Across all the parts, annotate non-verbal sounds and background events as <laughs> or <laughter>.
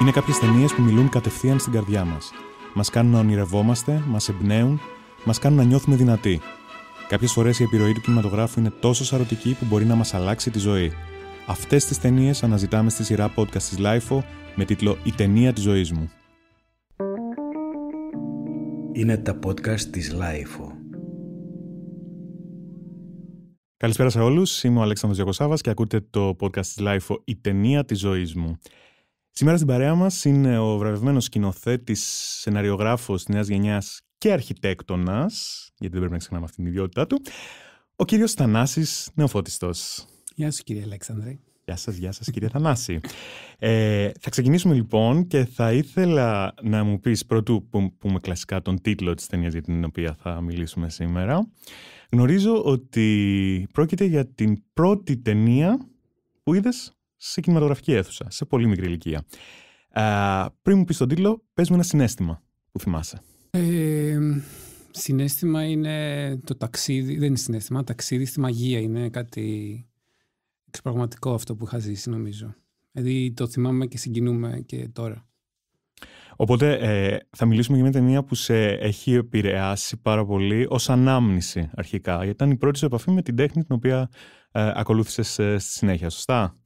Είναι κάποιες ταινίες που μιλούν κατευθείαν στην καρδιά μας. Μας κάνουν να ονειρευόμαστε, μας εμπνέουν, μας κάνουν να νιώθουμε δυνατοί. Κάποιες φορές η επιρροή του κινηματογράφου είναι τόσο σαρωτική που μπορεί να μας αλλάξει τη ζωή. Αυτές τις ταινίες αναζητάμε στη σειρά podcast της LIFO με τίτλο Η ταινία της ζωής μου. Είναι τα podcast της LIFO. Καλησπέρα σε όλους. είμαι ο Αλέξανδρος Διακοσάβας και ακούτε το podcast της LIFO «Η ταινία της ζωής μου». Σήμερα στην παρέα μας είναι ο βραβευμένος σκηνοθέτης, σενάριογράφος, της νέας γενιάς και αρχιτέκτονας, γιατί δεν πρέπει να ξεχνάμε αυτή την ιδιότητά του, ο κύριος Θανάσης Νεοφώτιστος. Γεια σου, κύριε Αλέξανδρε. Γεια σας, γεια σας κύριε Θανάση. Ε, θα ξεκινήσουμε λοιπόν και θα ήθελα να μου πεις πρωτού που πούμε κλασικά τον τίτλο της ταινίας για την οποία θα μιλήσουμε σήμερα. Γνωρίζω ότι πρόκειται για την πρώτη ταινία που είδες σε κινηματογραφική αίθουσα, σε πολύ μικρή ηλικία. Ε, πριν μου πεις τον τίτλο, πες μου ένα συνέστημα που θυμάσαι. Ε, συνέστημα είναι το ταξίδι. Δεν είναι συνέστημα, ταξίδι στη μαγεία. Είναι κάτι εξωπραγματικό αυτό που είχα ζήσει, νομίζω. Δηλαδή το θυμάμαι και συγκινούμε και τώρα. Οπότε ε, θα μιλήσουμε για μια ταινία που σε έχει επηρεάσει πάρα πολύ ως ανάμνηση αρχικά, γιατί ήταν η πρώτη σου επαφή με την τέχνη την οποία ε, ε στη συνέχεια, σωστά?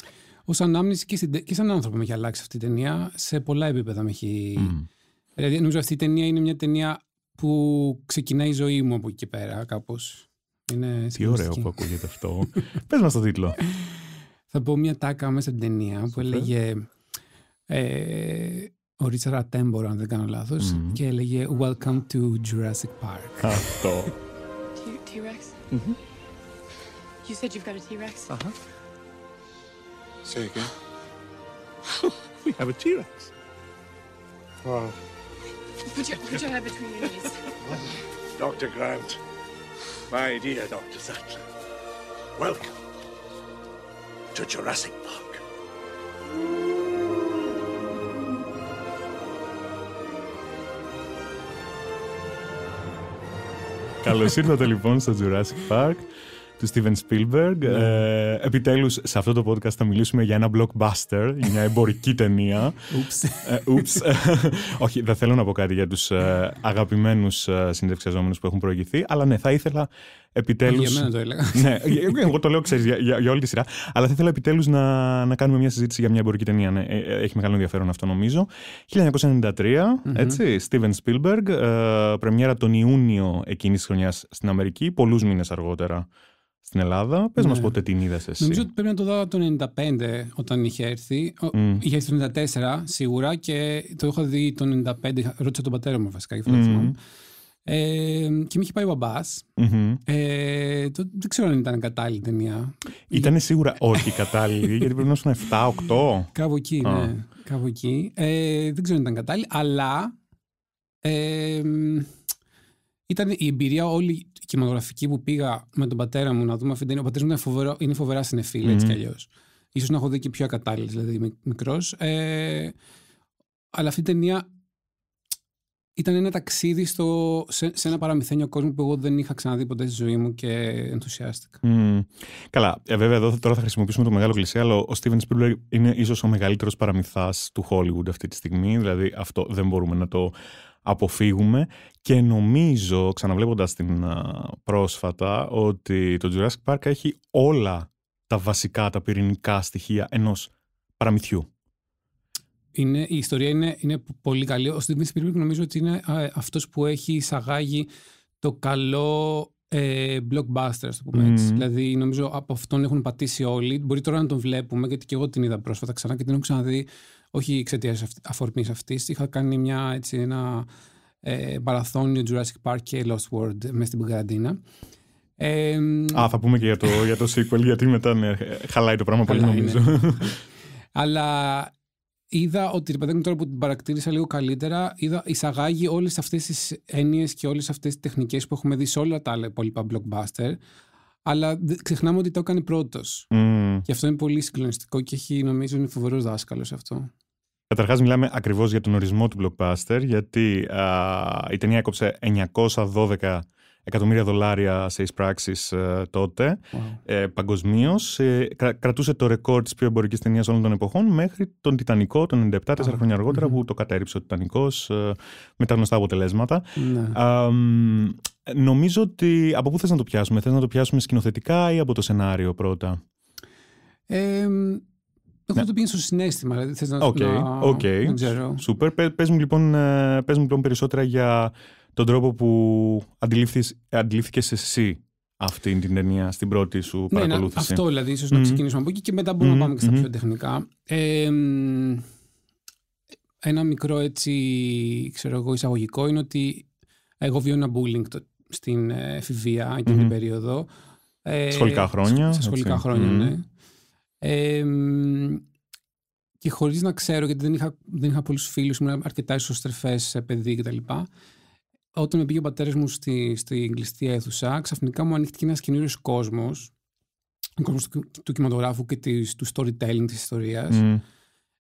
Ως ανάμνηση και, και σαν άνθρωπο με έχει αλλάξει αυτή η ταινία. Σε πολλά επίπεδα με έχει. Δηλαδή, νομίζω αυτή η ταινία είναι μια ταινία που ξεκινάει η ζωή μου από εκεί και πέρα, κάπως. Τι ωραίο που ακούγεται αυτό. <laughs> Πες μας το τίτλο. Θα πω μια τάκα μέσα στην ταινία που έλεγε. Ε, ο Ρίτσαρ Ατέμπορο, αν δεν κάνω και έλεγε Welcome to Jurassic Park. Αυτό. rex You said you've got a T-Rex. Say again. <laughs> we have a T-Rex. Wow. Put your, put your head between your knees. Dr. Grant, my dear Dr. Sattler, welcome to Jurassic Park. Καλώς ήρθατε λοιπόν στο Jurassic Park. του Steven Spielberg. Ναι. Ε, επιτέλους, σε αυτό το podcast θα μιλήσουμε για ένα blockbuster, για μια εμπορική ταινία. Ούψ. ε, <laughs> όχι, δεν θέλω να πω κάτι για τους ε, αγαπημένους ε, συνδευξιαζόμενους που έχουν προηγηθεί, αλλά ναι, θα ήθελα επιτέλους... Για μένα το έλεγα. <laughs> ναι, ε, εγώ το λέω, ξέρεις, για, για, όλη τη σειρά. Αλλά θα ήθελα επιτέλους να, να κάνουμε μια συζήτηση για μια εμπορική ταινία. Ναι, έχει μεγάλο ενδιαφέρον αυτό νομίζω. 1993, mm-hmm. έτσι, Steven Spielberg, πρεμιέρα τον Ιούνιο εκείνης της χρονιάς στην Αμερική, πολλούς μήνες αργότερα στην Ελλάδα. Πες ναι. μα πότε την είδες εσύ. Νομίζω ότι πρέπει να το δω το 95 όταν είχε έρθει. Mm. Είχε έρθει το 94 σίγουρα και το είχα δει το 95. Ρώτησα τον πατέρα μου βασικά, ε, και με είχε πάει ο μπαμπα ε, δεν ξέρω αν ήταν κατάλληλη ταινία. Ήταν σίγουρα όχι κατάλληλη, γιατί πρέπει να ήσουν 7-8. Κάπου εκεί, ναι. Κάπου εκεί. Ε, δεν ξέρω αν ήταν κατάλληλη, αλλά ήταν η εμπειρία όλη κινηματογραφική που πήγα με τον πατέρα μου να δούμε αυτή την ταινία. Ο πατέρας μου είναι, φοβερό, είναι φοβερά συνεφίλ, mm-hmm. έτσι κι αλλιώς. σω να έχω δει και πιο ακατάλληλες, δηλαδή μικρός. Ε, αλλά αυτή η ταινία ήταν ένα ταξίδι στο, σε, σε ένα παραμυθένιο κόσμο που εγώ δεν είχα ξαναδεί ποτέ στη ζωή μου και ενθουσιάστηκα. Mm. Καλά. Ε, βέβαια, εδώ τώρα θα χρησιμοποιήσουμε το μεγάλο κλεισί, αλλά ο Στίβεν Spielberg είναι ίσως ο μεγαλύτερος παραμυθάς του Χόλιγουντ αυτή τη στιγμή. Δηλαδή, αυτό δεν μπορούμε να το αποφύγουμε και νομίζω, ξαναβλέποντας την πρόσφατα, ότι το Jurassic Park έχει όλα τα βασικά, τα πυρηνικά στοιχεία ενός παραμυθιού. Είναι, η ιστορία είναι, είναι πολύ καλή. Ο Δημήτρης Πυρμίκ νομίζω ότι είναι αυτός που έχει εισαγάγει το καλό ε, blockbuster, πούμε mm. Δηλαδή, νομίζω από αυτόν έχουν πατήσει όλοι. Μπορεί τώρα να τον βλέπουμε, γιατί και εγώ την είδα πρόσφατα ξανά και την έχω ξαναδεί όχι εξαιτίας αφορμής αυτής. Είχα κάνει μια, έτσι, ένα ε, Jurassic Park και Lost World μέσα στην Καραντίνα. Α, θα πούμε και για το, για το sequel, γιατί μετά ναι, χαλάει το πράγμα πολύ νομίζω. <laughs> Αλλά είδα ότι, παιδί μου, τώρα που την παρακτήρισα λίγο καλύτερα, είδα, εισαγάγει όλες αυτές τις έννοιες και όλες αυτές τις τεχνικές που έχουμε δει σε όλα τα άλλα υπόλοιπα blockbuster, αλλά ξεχνάμε ότι το έκανε πρώτος. Mm. Και αυτό είναι πολύ συγκλονιστικό και έχει, νομίζω, είναι φοβερός δάσκαλος αυτό. Καταρχάς, μιλάμε ακριβώς για τον ορισμό του blockbuster, γιατί α, η ταινία έκοψε 912 εκατομμύρια δολάρια σε εισπράξεις ε, τότε wow. ε, παγκοσμίως. Ε, κρατούσε το ρεκόρ της πιο εμπορικής ταινίας όλων των εποχών μέχρι τον Τιτανικό το 97, τέσσερα χρόνια που το κατέριψε ο Τιτανικός ε, με τα γνωστά αποτελέσματα. Ναι. Νομίζω ότι από πού θες να το πιάσουμε, θες να το πιάσουμε σκηνοθετικά ή από το σενάριο πρώτα. Ε, εγώ ναι. το πήγαινε στο συνέστημα, δηλαδή θες να okay, να... okay. ξέρω. Σούπερ. Πες μου, λοιπόν, ε, πες μου λοιπόν περισσότερα για τον τρόπο που αντιλήφθηκες εσύ αυτή την ταινία στην πρώτη σου ναι, αυτο αυτό δηλαδή, ίσως mm-hmm. να ξεκινήσουμε από εκεί και μετά να πάμε και στα πιο τεχνικά. Ε, ένα μικρό έτσι, ξέρω εγώ, εισαγωγικό είναι ότι εγώ βιώνω ένα bullying στην ε, εφηβεία την περίοδο. Ε, σχολικά χρόνια. Σε σχολικα έτσι. χρόνια, ναι. Ε, και χωρίς να ξέρω, γιατί δεν είχα, δεν είχα πολλούς φίλους, ήμουν αρκετά ισοστρεφές σε παιδί κτλ. Όταν με πήγε ο πατέρας μου στην στη κλειστή αίθουσα, ξαφνικά μου ανοίχτηκε ένας καινούριος κόσμος. Ο κόσμος του, του κινηματογράφου και της, του storytelling της ιστορίας.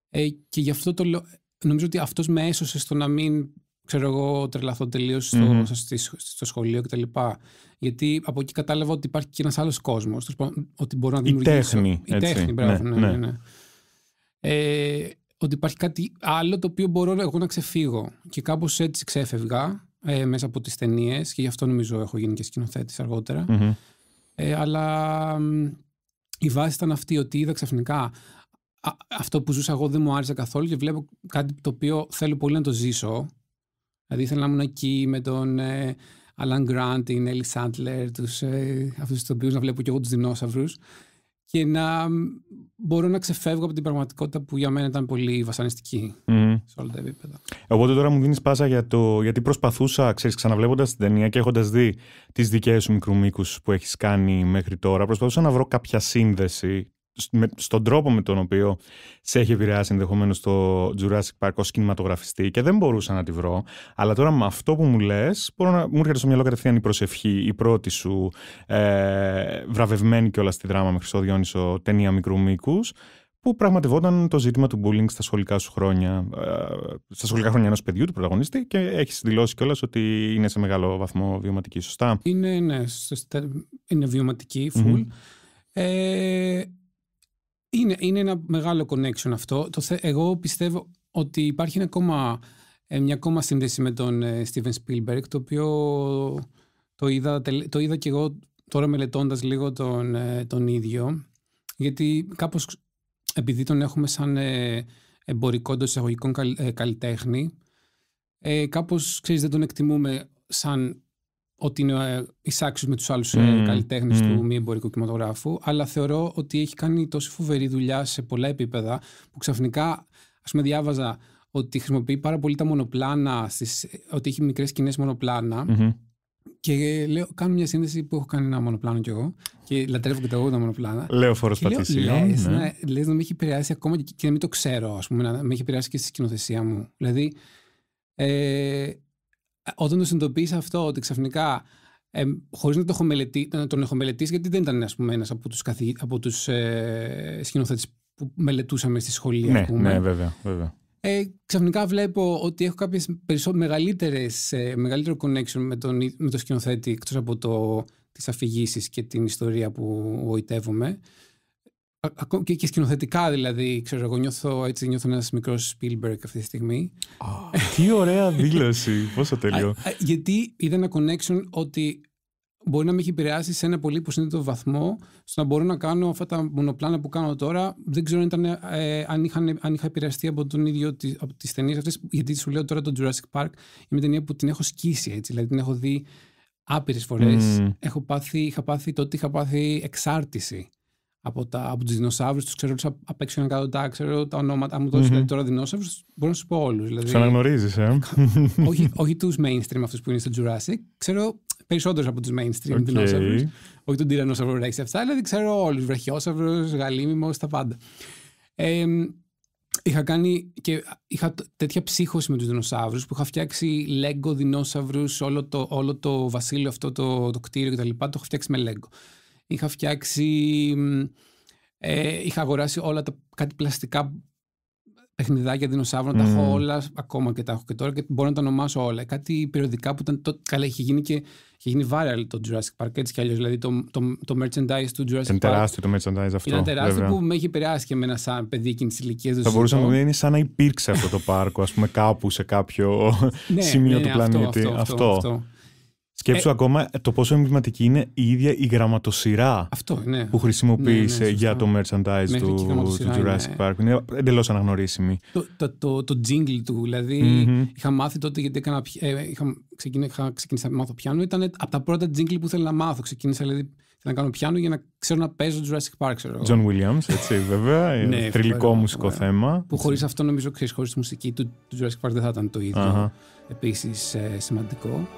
Ε, και γι' αυτό το λέω. Νομίζω ότι αυτός με έσωσε στο να μην ξέρω εγώ, τρελαθώ τελείως στο, mm-hmm. στο, στο, σχολείο κτλ. Γιατί από εκεί κατάλαβα ότι υπάρχει και ένας άλλος κόσμος. Ότι μπορώ να δημιουργήσω. Η τέχνη. Η έτσι, τέχνη, ναι ναι, ναι, ναι, ναι. Ε, ότι υπάρχει κάτι άλλο το οποίο μπορώ εγώ να ξεφύγω. Και κάπως έτσι ξέφευγα ε, μέσα από τις ταινίες και γι' αυτό νομίζω έχω γίνει και σκηνοθέτης Ε, αλλά η βάση ήταν αυτή ότι είδα ξαφνικά αυτό που ζούσα εγώ δεν μου άρεσε καθόλου και βλέπω κάτι το οποίο θέλω πολύ να το ζήσω Δηλαδή ήθελα να ήμουν εκεί με τον ε, Alan Grant, την Ellie Sandler, τους, ε, αυτούς τους να βλέπω και εγώ τους δεινόσαυρους και να μπορώ να ξεφεύγω από την πραγματικότητα που για μένα ήταν πολύ βασανιστική mm. σε όλα τα επίπεδα. Οπότε τώρα μου δίνεις πάσα για το γιατί προσπαθούσα, ξέρεις, ξαναβλέποντας την ταινία και έχοντας δει τις δικές σου μικρού μήκους που έχεις κάνει μέχρι τώρα, προσπαθούσα να βρω κάποια σύνδεση στον τρόπο με τον οποίο σε έχει επηρεάσει ενδεχομένως το Jurassic Park ως κινηματογραφιστή και δεν μπορούσα να τη βρω. Αλλά τώρα με αυτό που μου λες, μου έρχεται στο μυαλό κατευθείαν η προσευχή, η πρώτη σου ε, βραβευμένη κιόλας στη δράμα με Χρυσό ταινία μικρού μήκους, που πραγματευόταν το ζήτημα του bullying στα σχολικά σου χρόνια, ε, στα σχολικά χρόνια ενός παιδιού, του πρωταγωνίστη, και έχεις δηλώσει κιόλας ότι είναι σε μεγάλο βαθμό βιωματική, σωστά. Είναι, ναι, είναι βιωματική, full. Ε, είναι, είναι ένα μεγάλο connection αυτό. Το, εγώ πιστεύω ότι υπάρχει ακόμα, ε, μια ακόμα σύνδεση με τον ε, Steven Spielberg, το οποίο το είδα, το είδα και εγώ τώρα μελετώντας λίγο τον, ε, τον ίδιο, γιατί κάπως επειδή τον έχουμε σαν εμπορικό εντός εισαγωγικών καλλιτέχνη, ε, κάπως, ξέρεις, δεν τον εκτιμούμε σαν ότι είναι ε, εισάξιος με τους άλλους mm. καλλιτέχνες του μη εμπορικού κινηματογράφου, αλλά θεωρώ ότι έχει κάνει τόση φοβερή δουλειά σε πολλά επίπεδα που ξαφνικά, ας πούμε διάβαζα ότι χρησιμοποιεί πάρα πολύ τα μονοπλάνα, στις, ότι έχει μικρές σκηνές Και λέω, κάνω μια σύνδεση που έχω κάνει ένα μονοπλάνο κι εγώ. Και λατρεύω και τα εγώ τα μονοπλάνα. Λέω φόρο πατησία. Λες, ναι. να, να με έχει επηρεάσει ακόμα και, να μην το ξέρω, ας πούμε, να με έχει επηρεάσει και στη σκηνοθεσία μου. Δηλαδή, ε, ε, όταν το συνειδητοποίησα αυτό ότι ξαφνικά ε, χωρίς να, τον έχω μελετήσει, γιατί δεν ήταν ας από τους, σκηνοθέτε ε, σκηνοθέτες που μελετούσαμε στη σχολή. Ναι, πούμε. ναι βέβαια. βέβαια. Ε, ξαφνικά βλέπω ότι έχω κάποιες περισσό, ε, μεγαλύτερο connection με τον, με τον σκηνοθέτη εκτός από το, τις αφηγήσεις και την ιστορία που γοητεύομαι και, και σκηνοθετικά δηλαδή, ξέρω εγώ νιώθω έτσι, νιώθω ένας μικρός Spielberg αυτή τη στιγμή. Oh, τι ωραία δήλωση, πόσο τέλειο. Γιατί είδα ένα connection ότι μπορεί να με έχει επηρεάσει σε ένα πολύ υποσυνείδητο βαθμό στο να μπορώ να κάνω αυτά τα μονοπλάνα που κάνω τώρα. Δεν ξέρω αν, ήταν, ε, αν, είχαν, αν είχα επηρεαστεί από τον ίδιο τη, από τις ταινίες αυτές, γιατί σου λέω τώρα το Jurassic Park είναι ταινία που την έχω σκίσει έτσι, δηλαδή την έχω δει άπειρες φορές. Mm. Έχω πάθει, είχα πάθει τότε, είχα πάθει εξάρτηση από, τα, από τους δεινοσαύρους, τους ξέρω τους απ' έξω τα ξέρω τα ονόματα. Αν μου δωσει mm mm-hmm. τώρα δεινόσαυρους, μπορώ να σου πω όλους. Δηλαδή, αναγνωρίζει. ε. όχι, όχι τους mainstream αυτούς που είναι στο Jurassic, ξέρω περισσότερους από τους mainstream okay. δεινόσαυρους. Όχι τον τυρανόσαυρο Rex αυτά, δηλαδή ξέρω όλους, βραχιόσαυρος, γαλίμιμος, τα πάντα. Ε, Είχα κάνει και είχα τέτοια ψύχωση με τους δεινόσαυρους που είχα φτιάξει Lego δεινόσαυρους, όλο το, όλο το βασίλειο αυτό, το, το κτίριο κτλ. Το είχα φτιάξει με Lego. Είχα φτιάξει, ε, είχα αγοράσει όλα τα κάτι πλαστικά παιχνιδάκια δεινοσαύρων, mm. τα έχω όλα ακόμα και τα έχω και τώρα και μπορώ να τα ονομάσω όλα. Κάτι περιοδικά που ήταν τότε καλά, είχε γίνει και είχε γίνει viral το Jurassic Park έτσι κι αλλιώς. Δηλαδή το, το, το, merchandise του Jurassic Park. Είναι τεράστιο το merchandise αυτό. Είναι τεράστιο βέβαια. που με έχει επηρεάσει και εμένα σαν παιδί εκείνης της ηλικίας. Θα μπορούσα να είναι σαν να υπήρξε αυτό το πάρκο, ας πούμε, κάπου σε κάποιο ναι, <laughs> σημείο ναι, ναι, του πλανήτη. αυτό. αυτό, αυτό. αυτό. Σκέψου ε, ακόμα το πόσο εμβληματική είναι η ίδια η γραμματοσυρά αυτό, ναι. που χρησιμοποίησε ναι, ναι ε, για το merchandise του, Jurassic Park. Είναι εντελώς αναγνωρίσιμη. Το, το, το, jingle του, δηλαδη mm-hmm. είχα μάθει τότε γιατί έκανα, ε, είχα, είχα ξεκινήσει να μάθω πιάνο. Ήταν από τα πρώτα jingle που ήθελα να μάθω. Ξεκίνησα δηλαδή να κάνω πιάνο για να ξέρω να παίζω Jurassic Park. John Williams, έτσι <laughs> βέβαια. Τριλικό ε, ναι, μουσικό θέμα. Που χωρίς αυτό νομίζω ξέρεις, χωρίς τη μουσική του, Jurassic Park δεν θα ήταν το ιδιο Επίση σημαντικό.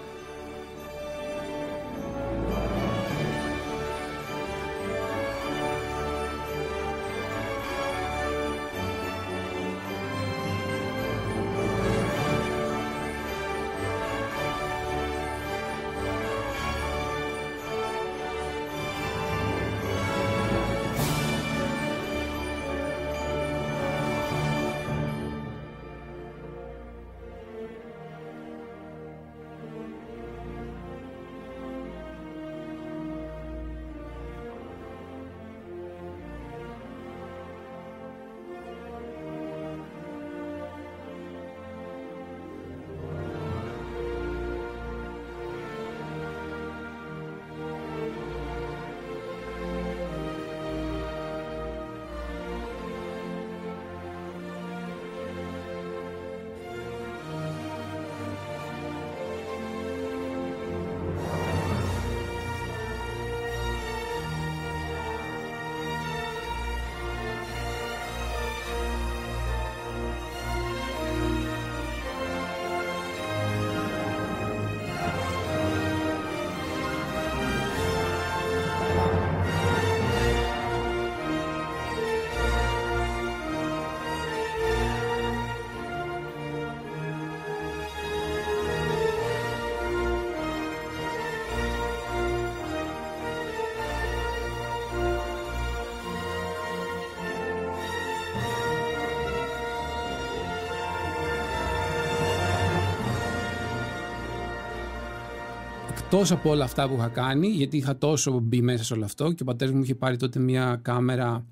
εκτός από όλα αυτά που είχα κάνει, γιατί είχα τόσο μπει μέσα σε όλο αυτό και ο πατέρας μου είχε πάρει τότε μια κάμερα.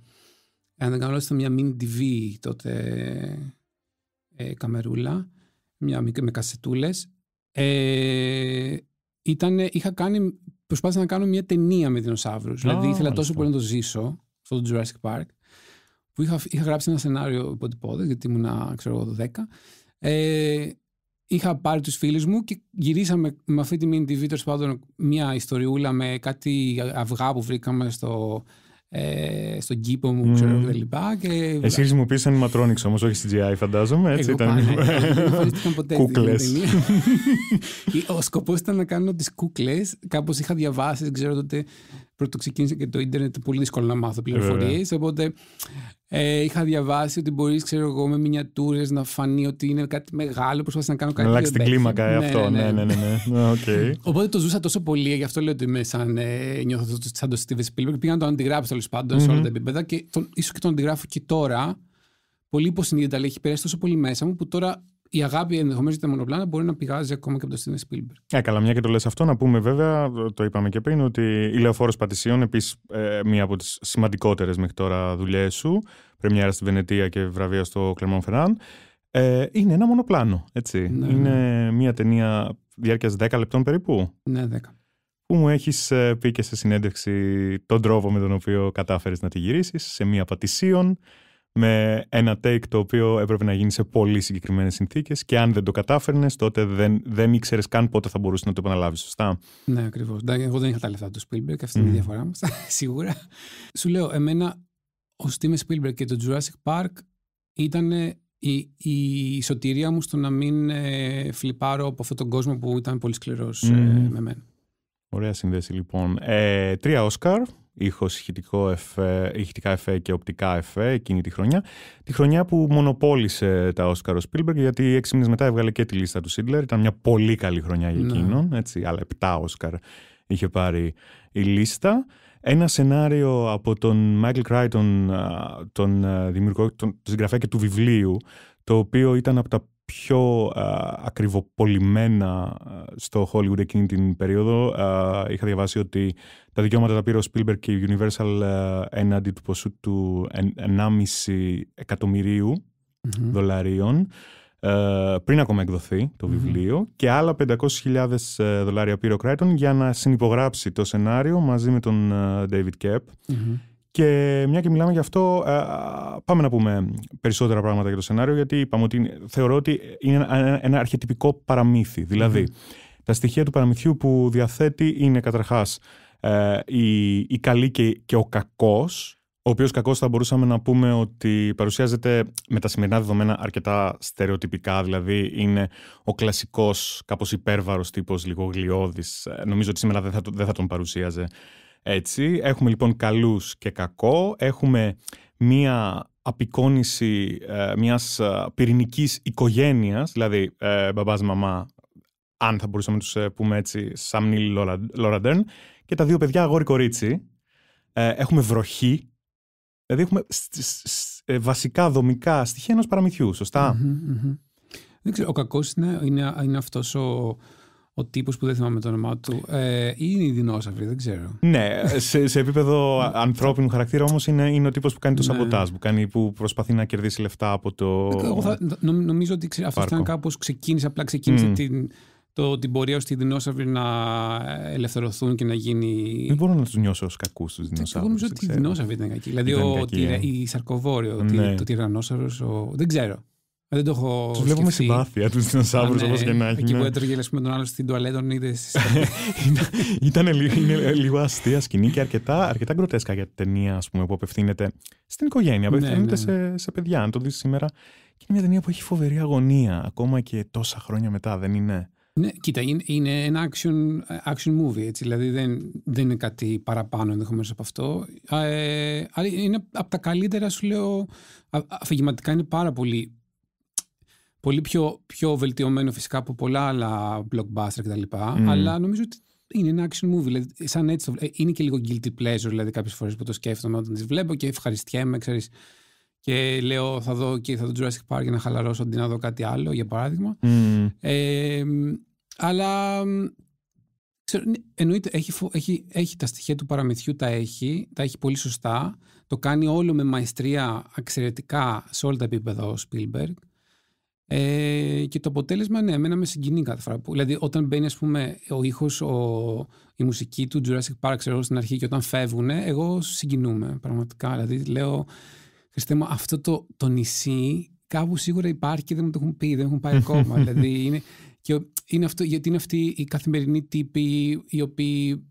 Αν δεν κάνω ήταν μια mini tv τότε ε, καμερούλα, μια, μικρή με κασετούλες. Ε, είχα κάνει, προσπάθησα να κάνω μια ταινία με δεινοσαύρους. δηλαδή ήθελα τόσο πολύ να το ζήσω στο Jurassic Park, που είχα, είχα γράψει ένα σενάριο υποτυπώδε, γιατί ήμουν, ξέρω εγώ, 12. Ε, είχα πάρει τους φίλους μου και γυρίσαμε με αυτή τη mini TV μια ιστοριούλα με κάτι αυγά που βρήκαμε στο, ε, στον κήπο μου, mm. ξέρω και λοιπά. Και... Εσύ χρησιμοποίησες animatronics όμως, όχι CGI φαντάζομαι, έτσι Εγώ ήταν. Ναι, εγώ ποτέ κούκλες. <laughs> Ο σκοπός ήταν να κάνω τις κούκλες, κάπως είχα διαβάσει, ξέρω τότε, πρώτο ξεκίνησε και το ίντερνετ, πολύ δύσκολο να μάθω πληροφορίες, ε, οπότε ε, είχα διαβάσει ότι μπορείς, ξέρω εγώ, με μινιατούρες να φανεί ότι είναι κάτι μεγάλο. Προσπάθησα να κάνω κάτι. Να αλλάξει την κλίμακα ε, ναι, αυτό. Ναι, ναι, ναι. ναι, okay. Ναι. Ναι. Οπότε το ζούσα τόσο πολύ, γι' αυτό λέω ότι είμαι σαν, ε, νιώθω σαν το Steve Spielberg. Πήγα να το αντιγράψω τέλος σε όλα τα επίπεδα και ίσως και το αντιγράφω και τώρα. Πολύ υποσυνείδητα, αλλά έχει περάσει τόσο πολύ μέσα μου που τώρα η αγάπη ενδεχομένως για τα μονοπλάνα μπορεί να πηγάζει ακόμα και από το Steven Spielberg. Ε, καλά, μια και το λες αυτό, να πούμε βέβαια, το είπαμε και πριν, ότι η Λεωφόρος Πατησίων, επίσης ε, μία από τις σημαντικότερες μέχρι τώρα δουλειές σου, πρεμιέρα στη Βενετία και βραβεία στο Κλερμόν Φεράν, είναι ένα μονοπλάνο. Έτσι. Ναι, ναι. είναι μία ταινία διάρκειας 10 λεπτών περίπου. Ναι, 10. Που μου έχεις ε, πει και σε συνέντευξη τον τρόπο με τον οποίο κατάφερες να τη γυρίσεις σε μία Πατησίων με ένα take το οποίο έπρεπε να γίνει σε πολύ συγκεκριμένες συνθήκες και αν δεν το κατάφερνες, τότε δεν, δεν ήξερες καν πότε θα μπορούσες να το επαναλάβεις. Σωστά. Ναι, ακριβώς. Εγώ δεν είχα τα λεφτά του Spielberg, αυτή είναι η διαφορά μας. <laughs> Σίγουρα. Σου λέω, εμένα ο Steven Spielberg και το Jurassic Park ήταν η, η σωτηρία μου στο να μην ε, φλιπάρω από αυτόν τον κόσμο που ήταν πολύ σκληρός ε, με μένα. Ωραία συνδέση λοιπόν. Ε, τρία Όσκαρ ήχος, ηχητικό εφέ, ηχητικά εφέ και οπτικά εφέ εκείνη τη χρονιά. Τη χρονιά που μονοπόλησε τα Όσκαρ ο γιατί έξι μήνες μετά έβγαλε και τη λίστα του Σίτλερ. Ήταν μια πολύ καλή χρονιά για ναι. εκείνον, έτσι, άλλα επτά Όσκαρ είχε πάρει η λίστα. Ένα σενάριο από τον Μάικλ Κράιτον, τον δημιουργό, τον συγγραφέα και του βιβλίου, το οποίο ήταν από τα πιο α, ακριβοπολιμένα στο Hollywood εκείνη την περίοδο. Α, είχα διαβάσει ότι τα δικαιώματα τα πήρε ο Spielberg και η Universal α, έναντι του ποσού του 1,5 εκατομμυριου δολαρίων πριν ακόμα εκδοθεί το βιβλιο και άλλα 500.000 δολάρια πήρε ο Κράιτον για να συνυπογράψει το σενάριο μαζί με τον David Kep. Και μια και μιλάμε γι' αυτό, ε, πάμε να πούμε περισσότερα πράγματα για το σενάριο, γιατί είπαμε ότι θεωρώ ότι είναι ένα αρχιετυπικό παραμύθι. Δηλαδή, τα στοιχεία του παραμυθιού που διαθέτει είναι καταρχάς ε, η, η καλή και, και ο κακός, ο οποίος κακός θα μπορούσαμε να πούμε ότι παρουσιάζεται με τα σημερινά δεδομένα αρκετά στερεοτυπικά. Δηλαδή, είναι ο κλασικός, κάπως υπέρβαρος τύπος, λίγο ε, Νομίζω ότι σήμερα δεν θα, δεν θα τον παρουσίαζε έτσι, έχουμε λοιπόν καλούς και κακό, έχουμε μία απεικόνηση ε, μιας ε, πυρηνικής οικογένειας, δηλαδή ε, μπαμπάς, μαμά, αν θα μπορούσαμε να τους ε, πούμε έτσι, Σαμνίλ Λόραντερν. και τα δύο παιδιά αγόρι-κορίτσι. Ε, έχουμε βροχή, δηλαδή έχουμε βασικά δομικά στοιχεία ενός παραμυθιού, Δεν ξέρω, ο κακός είναι, είναι, είναι αυτός ο ο τύπος που δεν θυμάμαι το όνομά του. Ε, είναι οι δεινόσαυροι, δεν ξέρω. Ναι, σε, σε επίπεδο ανθρώπινου χαρακτήρα όμως είναι, είναι ο τύπος που κάνει το ναι. σαμποτάζ, που, κάνει, που προσπαθεί να κερδίσει λεφτά από το. Εγώ θα, νομίζω ότι ξε, αυτό ήταν κάπως ξεκίνησε, απλά ξεκίνησε την, το, την πορεία ώστε οι δεινόσαυροι να ελευθερωθούν και να γίνει. Δεν μπορώ να τους νιώσω ως κακούς τους δεινόσαυρου. Εγώ νομίζω ότι οι δεινόσαυροι ήταν κακοί. Δηλαδή ήταν ο, ο, ε? η σαρκοβόριο, ναι. το τυρανόσαυρο. Ο... Δεν ξέρω. Δεν το έχω. Τους βλέπουμε συμπάθεια του δεινοσαύρου όπω και να έχει. Εκεί που έτρωγε με τον άλλο στην τουαλέτα, τον είδες. <laughs> Ήταν λίγο αστεία σκηνή και αρκετά, αρκετά γκροτέσκα για την ταινία πούμε, που απευθύνεται στην οικογένεια, ναι, απευθύνεται ναι, σε, ναι. σε παιδιά. Αν το δεις σήμερα. Και είναι μια ταινία που έχει φοβερή αγωνία ακόμα και τόσα χρόνια μετά, δεν είναι. Ναι, κοίτα, είναι ένα action, action movie, έτσι, δηλαδή δεν, δεν είναι κάτι παραπάνω ενδεχομένως από αυτό. ε, είναι από τα καλύτερα, σου λέω, αφηγηματικά είναι πάρα πολύ Πολύ πιο, πιο βελτιωμένο φυσικά από πολλά άλλα blockbuster κτλ. Mm. Αλλά νομίζω ότι είναι ένα action movie. Δηλαδή σαν έτσι είναι και λίγο guilty pleasure δηλαδή, κάποιες φορές που το σκέφτομαι όταν τις βλέπω και ευχαριστιέμαι, ξέρεις. Και λέω θα δω και θα δω Jurassic Park για να χαλαρώσω αντί να δω κάτι άλλο, για παράδειγμα. Ε, αλλά ξέρω, ναι, εννοείται έχει, έχει, έχει τα στοιχεία του παραμυθιού, τα έχει, τα έχει πολύ σωστά. Το κάνει όλο με μαϊστρία εξαιρετικά σε όλα τα επίπεδα ο Spielberg. Ε, και το αποτέλεσμα, ναι, εμένα με συγκινεί κάθε φορά. δηλαδή, όταν μπαίνει, ας πούμε, ο ήχος, η μουσική του Jurassic Park, ξέρω στην αρχή, και όταν φεύγουν, εγώ συγκινούμαι πραγματικά. Δηλαδή, λέω, Χριστέ μου, αυτό το, το νησί κάπου σίγουρα υπάρχει και δεν μου το έχουν πει, δεν έχουν πάει ακόμα. <laughs> δηλαδή, είναι, και είναι αυτό, γιατί είναι αυτοί οι καθημερινοί τύποι οι οποίοι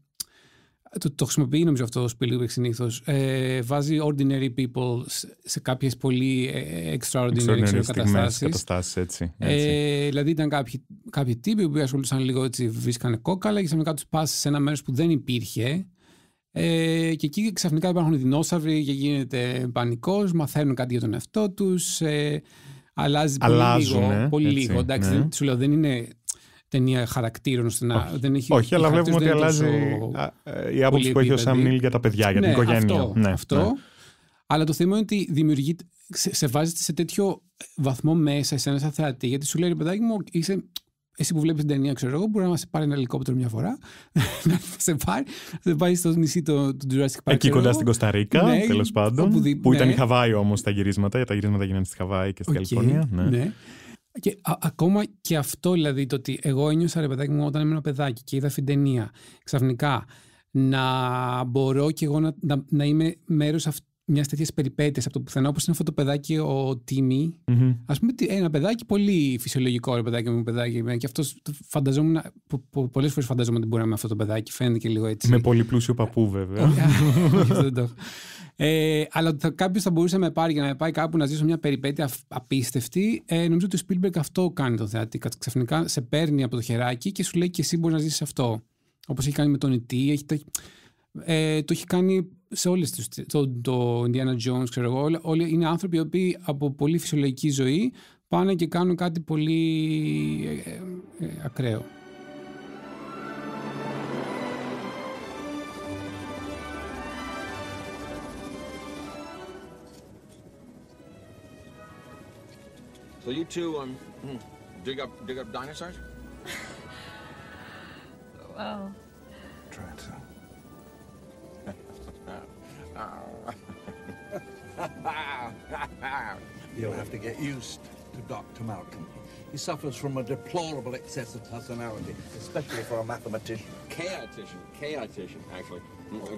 ε, το, το χρησιμοποιεί νομίζω αυτό ο Spielberg συνήθως. Ε, βάζει ordinary people σε, κάποιες πολύ ε, extraordinary, καταστάσεις. καταστάσεις. Έτσι, έτσι. Ε, δηλαδή ήταν κάποιοι, τύποι που ασχολούσαν λίγο έτσι, βρίσκανε κόκαλα και ξαφνικά τους πας σε ένα μέρος που δεν υπήρχε. Ε, και εκεί ξαφνικά υπάρχουν δεινόσαυροι και γίνεται πανικός, μαθαίνουν κάτι για τον εαυτό τους. Ε, αλλάζει πολύ λίγο. Πολύ λίγο. Εντάξει, ναι. σου λέω, δεν είναι ταινία χαρακτήρων στην Όχι, δεν έχει, όχι αλλά βλέπουμε ότι αλλάζει ε, η άποψη που έχει ο Σαμ Νίλ για τα παιδιά, για την ναι, οικογένεια. Αυτό. Ναι, αυτό. Ναι. Αλλά το θέμα είναι ότι δημιουργεί, σε, σε βάζει σε τέτοιο βαθμό μέσα, σε ένα θεατή, γιατί σου λέει παιδάκι μου, είσαι εσύ που βλέπεις την ταινία, ξέρω εγώ, μπορεί να μα πάρει ένα ελικόπτερο μια φορά, <laughs> να σε πάρει, σε πάει στο νησί του το Jurassic Park. Εκεί κοντά στην Κωνσταντίνα, ναι, τέλος πάντων. Που ναι. ήταν η Χαβάη όμως τα γυρίσματα, τα γυρίσματα γίνανε στη Χαβάη και στην okay, Καλιφόρνια. Ναι. ναι. Και α, ακόμα και αυτό, δηλαδή, το ότι εγώ ένιωσα ρε παιδάκι μου όταν ήμουν παιδάκι και είδα την ταινία ξαφνικά να μπορώ και εγώ να, να, να είμαι μέρος μιας τέτοιας περιπέτειας από το πουθενά, όπως είναι αυτό το παιδάκι ο Τίμη. Mm-hmm. Ας πούμε, ένα παιδάκι πολύ φυσιολογικό, ρε παιδάκι μου, παιδάκι. Και αυτός φανταζόμουν. Πολλές φορές φανταζόμουν ότι μπορεί να είμαι αυτό το παιδάκι, φαίνεται και λίγο έτσι. Με πολύ πλούσιο παππού, βέβαια. δεν το ε, αλλά κάποιος θα μπορούσε να με πάρει για να με πάει κάπου να ζήσω μια περιπέτεια απίστευτη. Ε, νομίζω ότι ο Spielberg αυτό κάνει το θεατή. Ξαφνικά σε παίρνει από το χεράκι και σου λέει και εσύ μπορείς να ζήσεις αυτό. Όπως έχει κάνει με τον Ιτή, e έχει, ε, το έχει κάνει σε όλες τις. Το, το Indiana Jones, ξέρω εγώ. Όλοι είναι άνθρωποι οι οποίοι από πολύ φυσιολογική ζωή πάνε και κάνουν κάτι πολύ ε, ε, ε ακραίο. So you two, um, hmm, dig up, dig up dinosaurs? <laughs> well... Try to. <laughs> You'll have to get used to Dr. Malcolm. He suffers from a deplorable excess of personality, especially for a mathematician. Chaotician, chaotician, actually.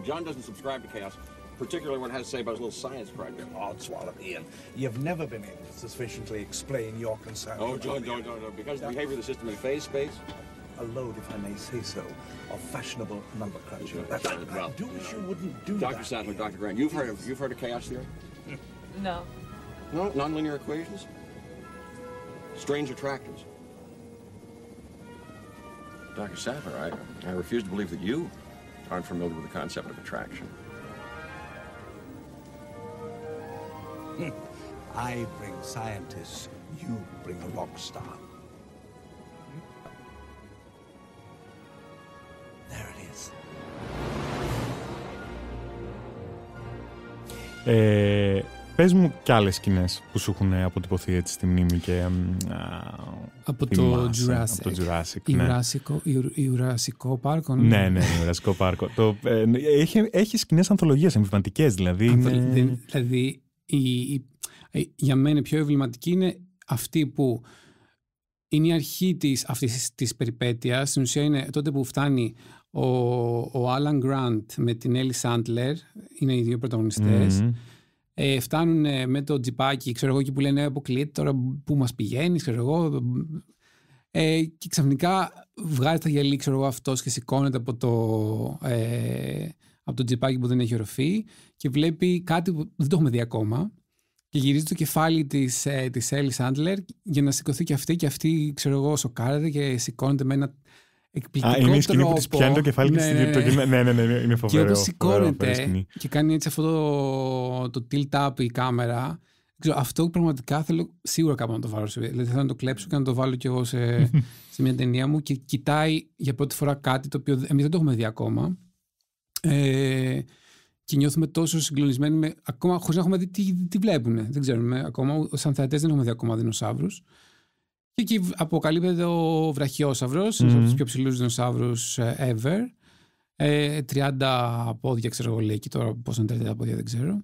John doesn't subscribe to chaos particularly what it has to say about his little science project. Oh, swallow Ian. You've never been able to sufficiently explain your concern. Oh, John, John, John, John, because the behavior of the system in phase space. A load, if I may say so, of fashionable number crunching. That's I, I do wish you wouldn't do Dr. that. Dr. Sadler, Dr. Grant, you've heard of, you've heard of chaos theory? <laughs> No. No, nonlinear equations, strange attractors. Dr. Sadler, I, I refuse to believe that you aren't familiar with the concept of attraction. <laughs> I bring scientists, you bring a rock star. There it is. Ε, πες μου κι άλλες σκηνές που σου έχουν αποτυπωθεί έτσι στη μνήμη και α, από, το Jurassic. από το Jurassic. Ναι. Ιουράσικο, Ιουράσικο πάρκο. Ναι, ναι, ναι Ιουράσικο πάρκο. το, ε, έχει, έχει σκηνές ανθολογίες, δηλαδή. Δηλαδή η, η, για μένα πιο ευληματική είναι αυτή που είναι η αρχή της, αυτής της περιπέτειας. Στην ουσία είναι τότε που φτάνει ο, ο Alan Grant με την Ellie Sandler, είναι οι δύο ε, φτάνουν ε, με το τζιπάκι, ξέρω εγώ, και που λένε αποκλείεται τώρα που μας πηγαίνεις, ξέρω εγώ. Ε, και ξαφνικά βγάζει τα γυαλί, ξέρω εγώ, αυτός και σηκώνεται από το... Ε, από το τζιπάκι που δεν έχει οροφή και βλέπει κάτι που δεν το έχουμε δει ακόμα και γυρίζει το κεφάλι της, ε, της Έλλης Άντλερ για να σηκωθεί και αυτή και αυτή ξέρω εγώ σοκάρεται και σηκώνεται με ένα εκπληκτικό τρόπο. Α, είναι η που πιάνει το κεφάλι ναι, και της ναι, ναι. ναι, ναι, ναι, είναι φοβερό. Και όπως σηκώνεται και κάνει έτσι αυτό το, το tilt up η κάμερα αυτό πραγματικά θέλω σίγουρα κάπου να το βάλω. Δηλαδή θέλω να το κλέψω και να το βάλω κι εγώ σε, <laughs> σε μια ταινία μου και κοιτάει για πρώτη φορά κάτι το οποίο εμείς δεν το έχουμε δει ακόμα ε, και νιώθουμε τόσο συγκλονισμένοι, με, ακόμα χωρίς να έχουμε δει τι, τι βλέπουν. Δεν ξέρουμε ακόμα. Σαν θεατέ δεν έχουμε δει ακόμα δεινοσαύρους. Και εκεί αποκαλύπτεται ο βραχιόσαυρος, από τους πιο ψηλούς δεινοσαύρους ε, ever. Ε, 30 πόδια, ξέρω εγώ, λέει εκεί τώρα πόσο είναι 30 πόδια, δεν ξέρω.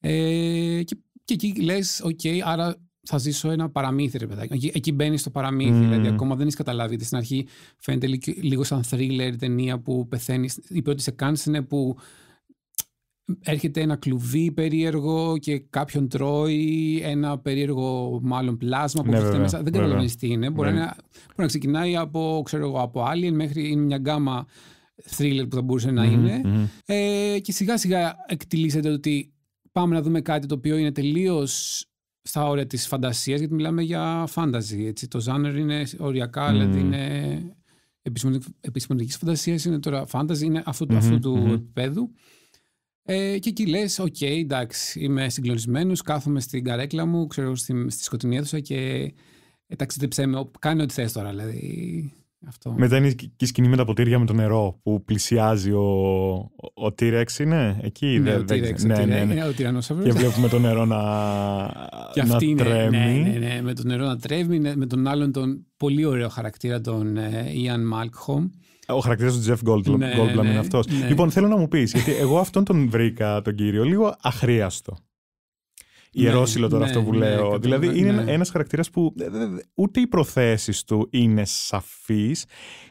Ε, και, και εκεί λες, οκ, άρα θα ζήσω ένα παραμύθι, ρε παιδάκι. Εκεί, εκεί μπαίνεις στο παραμύθι. Δηλαδή mm. Δηλαδή, ακόμα δεν έχεις καταλάβει. Γιατί στην αρχή φαίνεται λίγο σαν thriller ταινία που πεθαίνεις. Η πρώτη σε κάνεις είναι που έρχεται ένα κλουβί περίεργο και κάποιον τρώει ένα περίεργο μάλλον πλάσμα που ναι, μέσα. Δεν καταλαβαίνεις τι είναι. Μπορεί, ναι. να, ξεκινάει από, ξέρω εγώ, από Alien μέχρι είναι μια γκάμα thriller που θα μπορούσε να ειναι Ε, και σιγά σιγά εκτιλήσεται ότι πάμε να δούμε κάτι το οποίο είναι τελείως στα όρια της φαντασίας, γιατί μιλάμε για φάνταζι, έτσι. Το ζάνερ είναι οριακά, mm. δηλαδή είναι φαντασία φαντασίας, είναι τώρα φάνταζι, είναι του mm επίπεδου. Ε, και εκεί λες, οκ, okay, εντάξει, είμαι συγκλονισμένος, κάθομαι στην καρέκλα μου, ξέρω, στη, στη σκοτεινή αίθουσα και ε, ταξιδέψέ με, κάνει ό,τι θες τώρα, δηλαδή. Αυτό. Μετά είναι και η σκηνή με τα ποτήρια με το νερό που πλησιάζει ο, ο, t είναι εκεί. Ναι, ο ναι, ναι, ναι, ναι, ναι. ο τυρανόσαυρος. Και βλέπουμε το νερό να, <laughs> και να ναι, τρέμει. Ναι, ναι, με το νερό να τρέμει, ναι, με τον άλλον τον πολύ ωραίο χαρακτήρα τον Ιαν ε, Malcolm. Ο χαρακτήρας του Τζεφ Goldblum, ναι, είναι αυτό. Λοιπόν, θέλω να μου πεις, γιατί εγώ αυτόν τον βρήκα τον κύριο λίγο αχρίαστο ιερόσιλο τώρα ναι, αυτό που ναι, λέω. δηλαδή ναι. είναι ένα χαρακτήρας που ούτε οι προθέσεις του είναι σαφή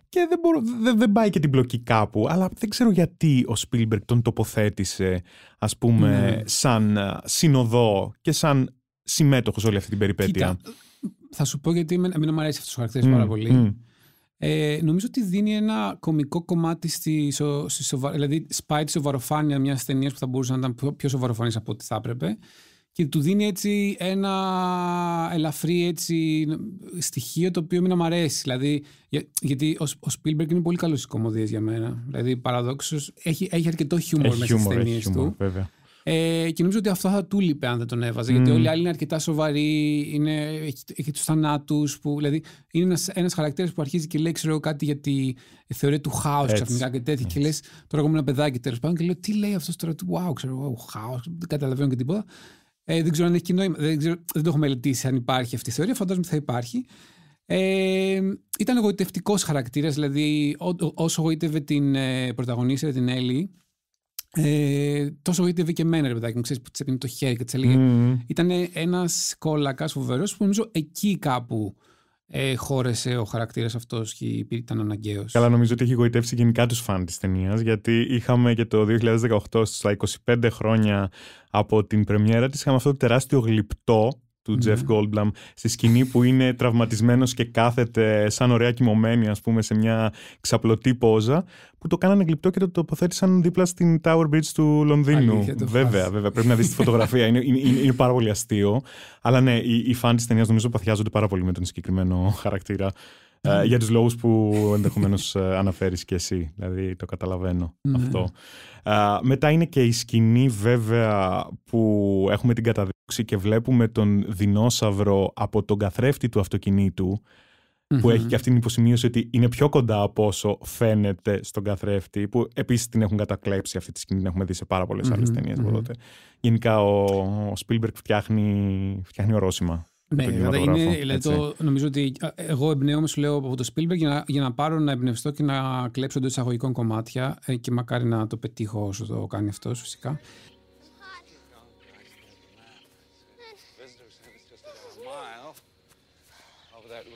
και δεν, μπορώ, δεν, δεν πάει και την μπλοκή κάπου. Αλλά δεν ξέρω γιατί ο Σπίλμπερκ τον τοποθέτησε ναι. ας πούμε σαν συνοδό και σαν συμμέτοχος όλη αυτή την περιπέτεια. θα σου πω γιατί εμένα μου αρέσει αυτός ο χαρακτήρας mm, πάρα πολύ. Ε, νομίζω ότι δίνει ένα κομικό κομμάτι στη, στη δηλαδή σπάει τη σοβαροφάνεια μιας ταινίας που θα μπορούσε να ήταν πιο, πιο σοβαροφανή από ό,τι θα έπρεπε και του δίνει έτσι ένα ελαφρύ έτσι στοιχείο το οποίο μην μου αρέσει. Δηλαδή, γιατί ο, ο Spielberg είναι πολύ καλός στις κομμωδίες για μένα. Δηλαδή, παραδόξως έχει, έχει αρκετό χιούμορ μέσα στις ταινίε του. Ε, και νομίζω ότι αυτό θα του λείπε αν δεν τον έβαζε. Γιατί όλοι οι άλλοι είναι αρκετά σοβαροί, είναι, έχει, έχει τους θανάτους. Δηλαδή, είναι ένας ένας χαρακτήρας που αρχίζει και λέει ξέρω, κάτι για τη θεωρία του χάου ξαφνικά και τέτοια. Και λες, τώρα εγώ ένα παιδάκι τέλος πάντων και λέω, τι λέει αυτός τώρα του wow, ξέρω εγώ, χάος, δεν καταλαβαίνω και τίποτα. Ε, δεν ξέρω αν έχει κοινό, δεν, ξέρω, δεν το έχω μελετήσει αν υπάρχει αυτή η θεωρία, φαντάζομαι ότι θα υπάρχει. Ε, ήταν εγωιτευτικός χαρακτήρας, δηλαδή όσο εγωίτευε την ε, πρωταγωνίστρια, την Έλλη, ε, τόσο εγωίτευε και εμένα, ρε παιδάκι μου, ξέρεις που της το χέρι και της έλεγε. Mm. Mm-hmm. Ήταν ένας κόλακας φοβερός που νομίζω εκεί κάπου ε, χώρεσε ο χαρακτήρας αυτός και ήταν αναγκαίος. Καλά, νομίζω ότι έχει γοητεύσει γενικά τους φαν της ταινίας, γιατί είχαμε και το 2018, στα 25 χρόνια από την πρεμιέρα της, είχαμε αυτό το τεράστιο γλυπτό του mm. Jeff ναι. Goldblum στη σκηνή που είναι τραυματισμένος και κάθεται σαν ωραία κοιμωμένη ας πούμε σε μια ξαπλωτή πόζα που το κάνανε γλυπτό και το τοποθέτησαν δίπλα στην Tower Bridge του Λονδίνου. Αλήθεια, το βέβαια, φάς. βέβαια. Πρέπει να δεις τη φωτογραφία. είναι, είναι, είναι, πάρα πολύ αστείο. Αλλά ναι, οι, οι φαν της ταινίας νομίζω παθιάζονται πάρα πολύ με τον συγκεκριμένο χαρακτήρα. Mm. για τους λόγους που ενδεχομένως ε, αναφέρεις και εσύ, δηλαδή το καταλαβαίνω mm. αυτό. μετά είναι και η σκηνή βέβαια που έχουμε την καταδίκη και βλέπουμε τον δεινόσαυρο από τον καθρέφτη του αυτοκινητου mm-hmm. που έχει και αυτή την υποσημείωση ότι είναι πιο κοντά από όσο φαίνεται στον καθρέφτη, που επίσης την έχουν κατακλέψει αυτή τη σκηνή, την έχουμε δει σε πάρα πολλές mm-hmm. άλλες ταινίε mm-hmm. Γενικά ο, Σπίλμπερκ φτιάχνει, φτιάχνει ορόσημα. Ναι, είναι, το, νομίζω ότι εγώ εμπνέομαι, σου λέω, από το Spielberg για να, για να πάρω να εμπνευστώ και να κλέψω εντός εισαγωγικών κομμάτια ε, και μακάρι να το πετύχω όσο το κάνει αυτός, φυσικά.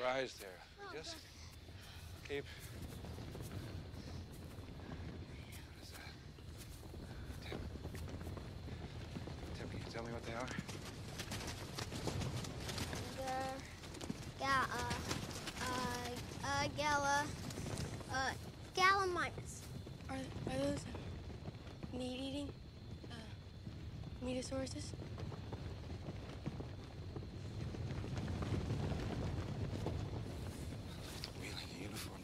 rise there. Oh, just God. keep. What is that? Tim. Tim, can you tell me what they are? They're, yeah, uh, uh, uh, Gala, uh, Gallimimus. Are, are those meat-eating, uh, meatosauruses?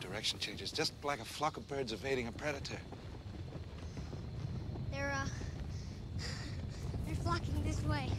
direction changes, just like a flock of birds evading a predator. They're, uh, <sighs> they're flocking this way.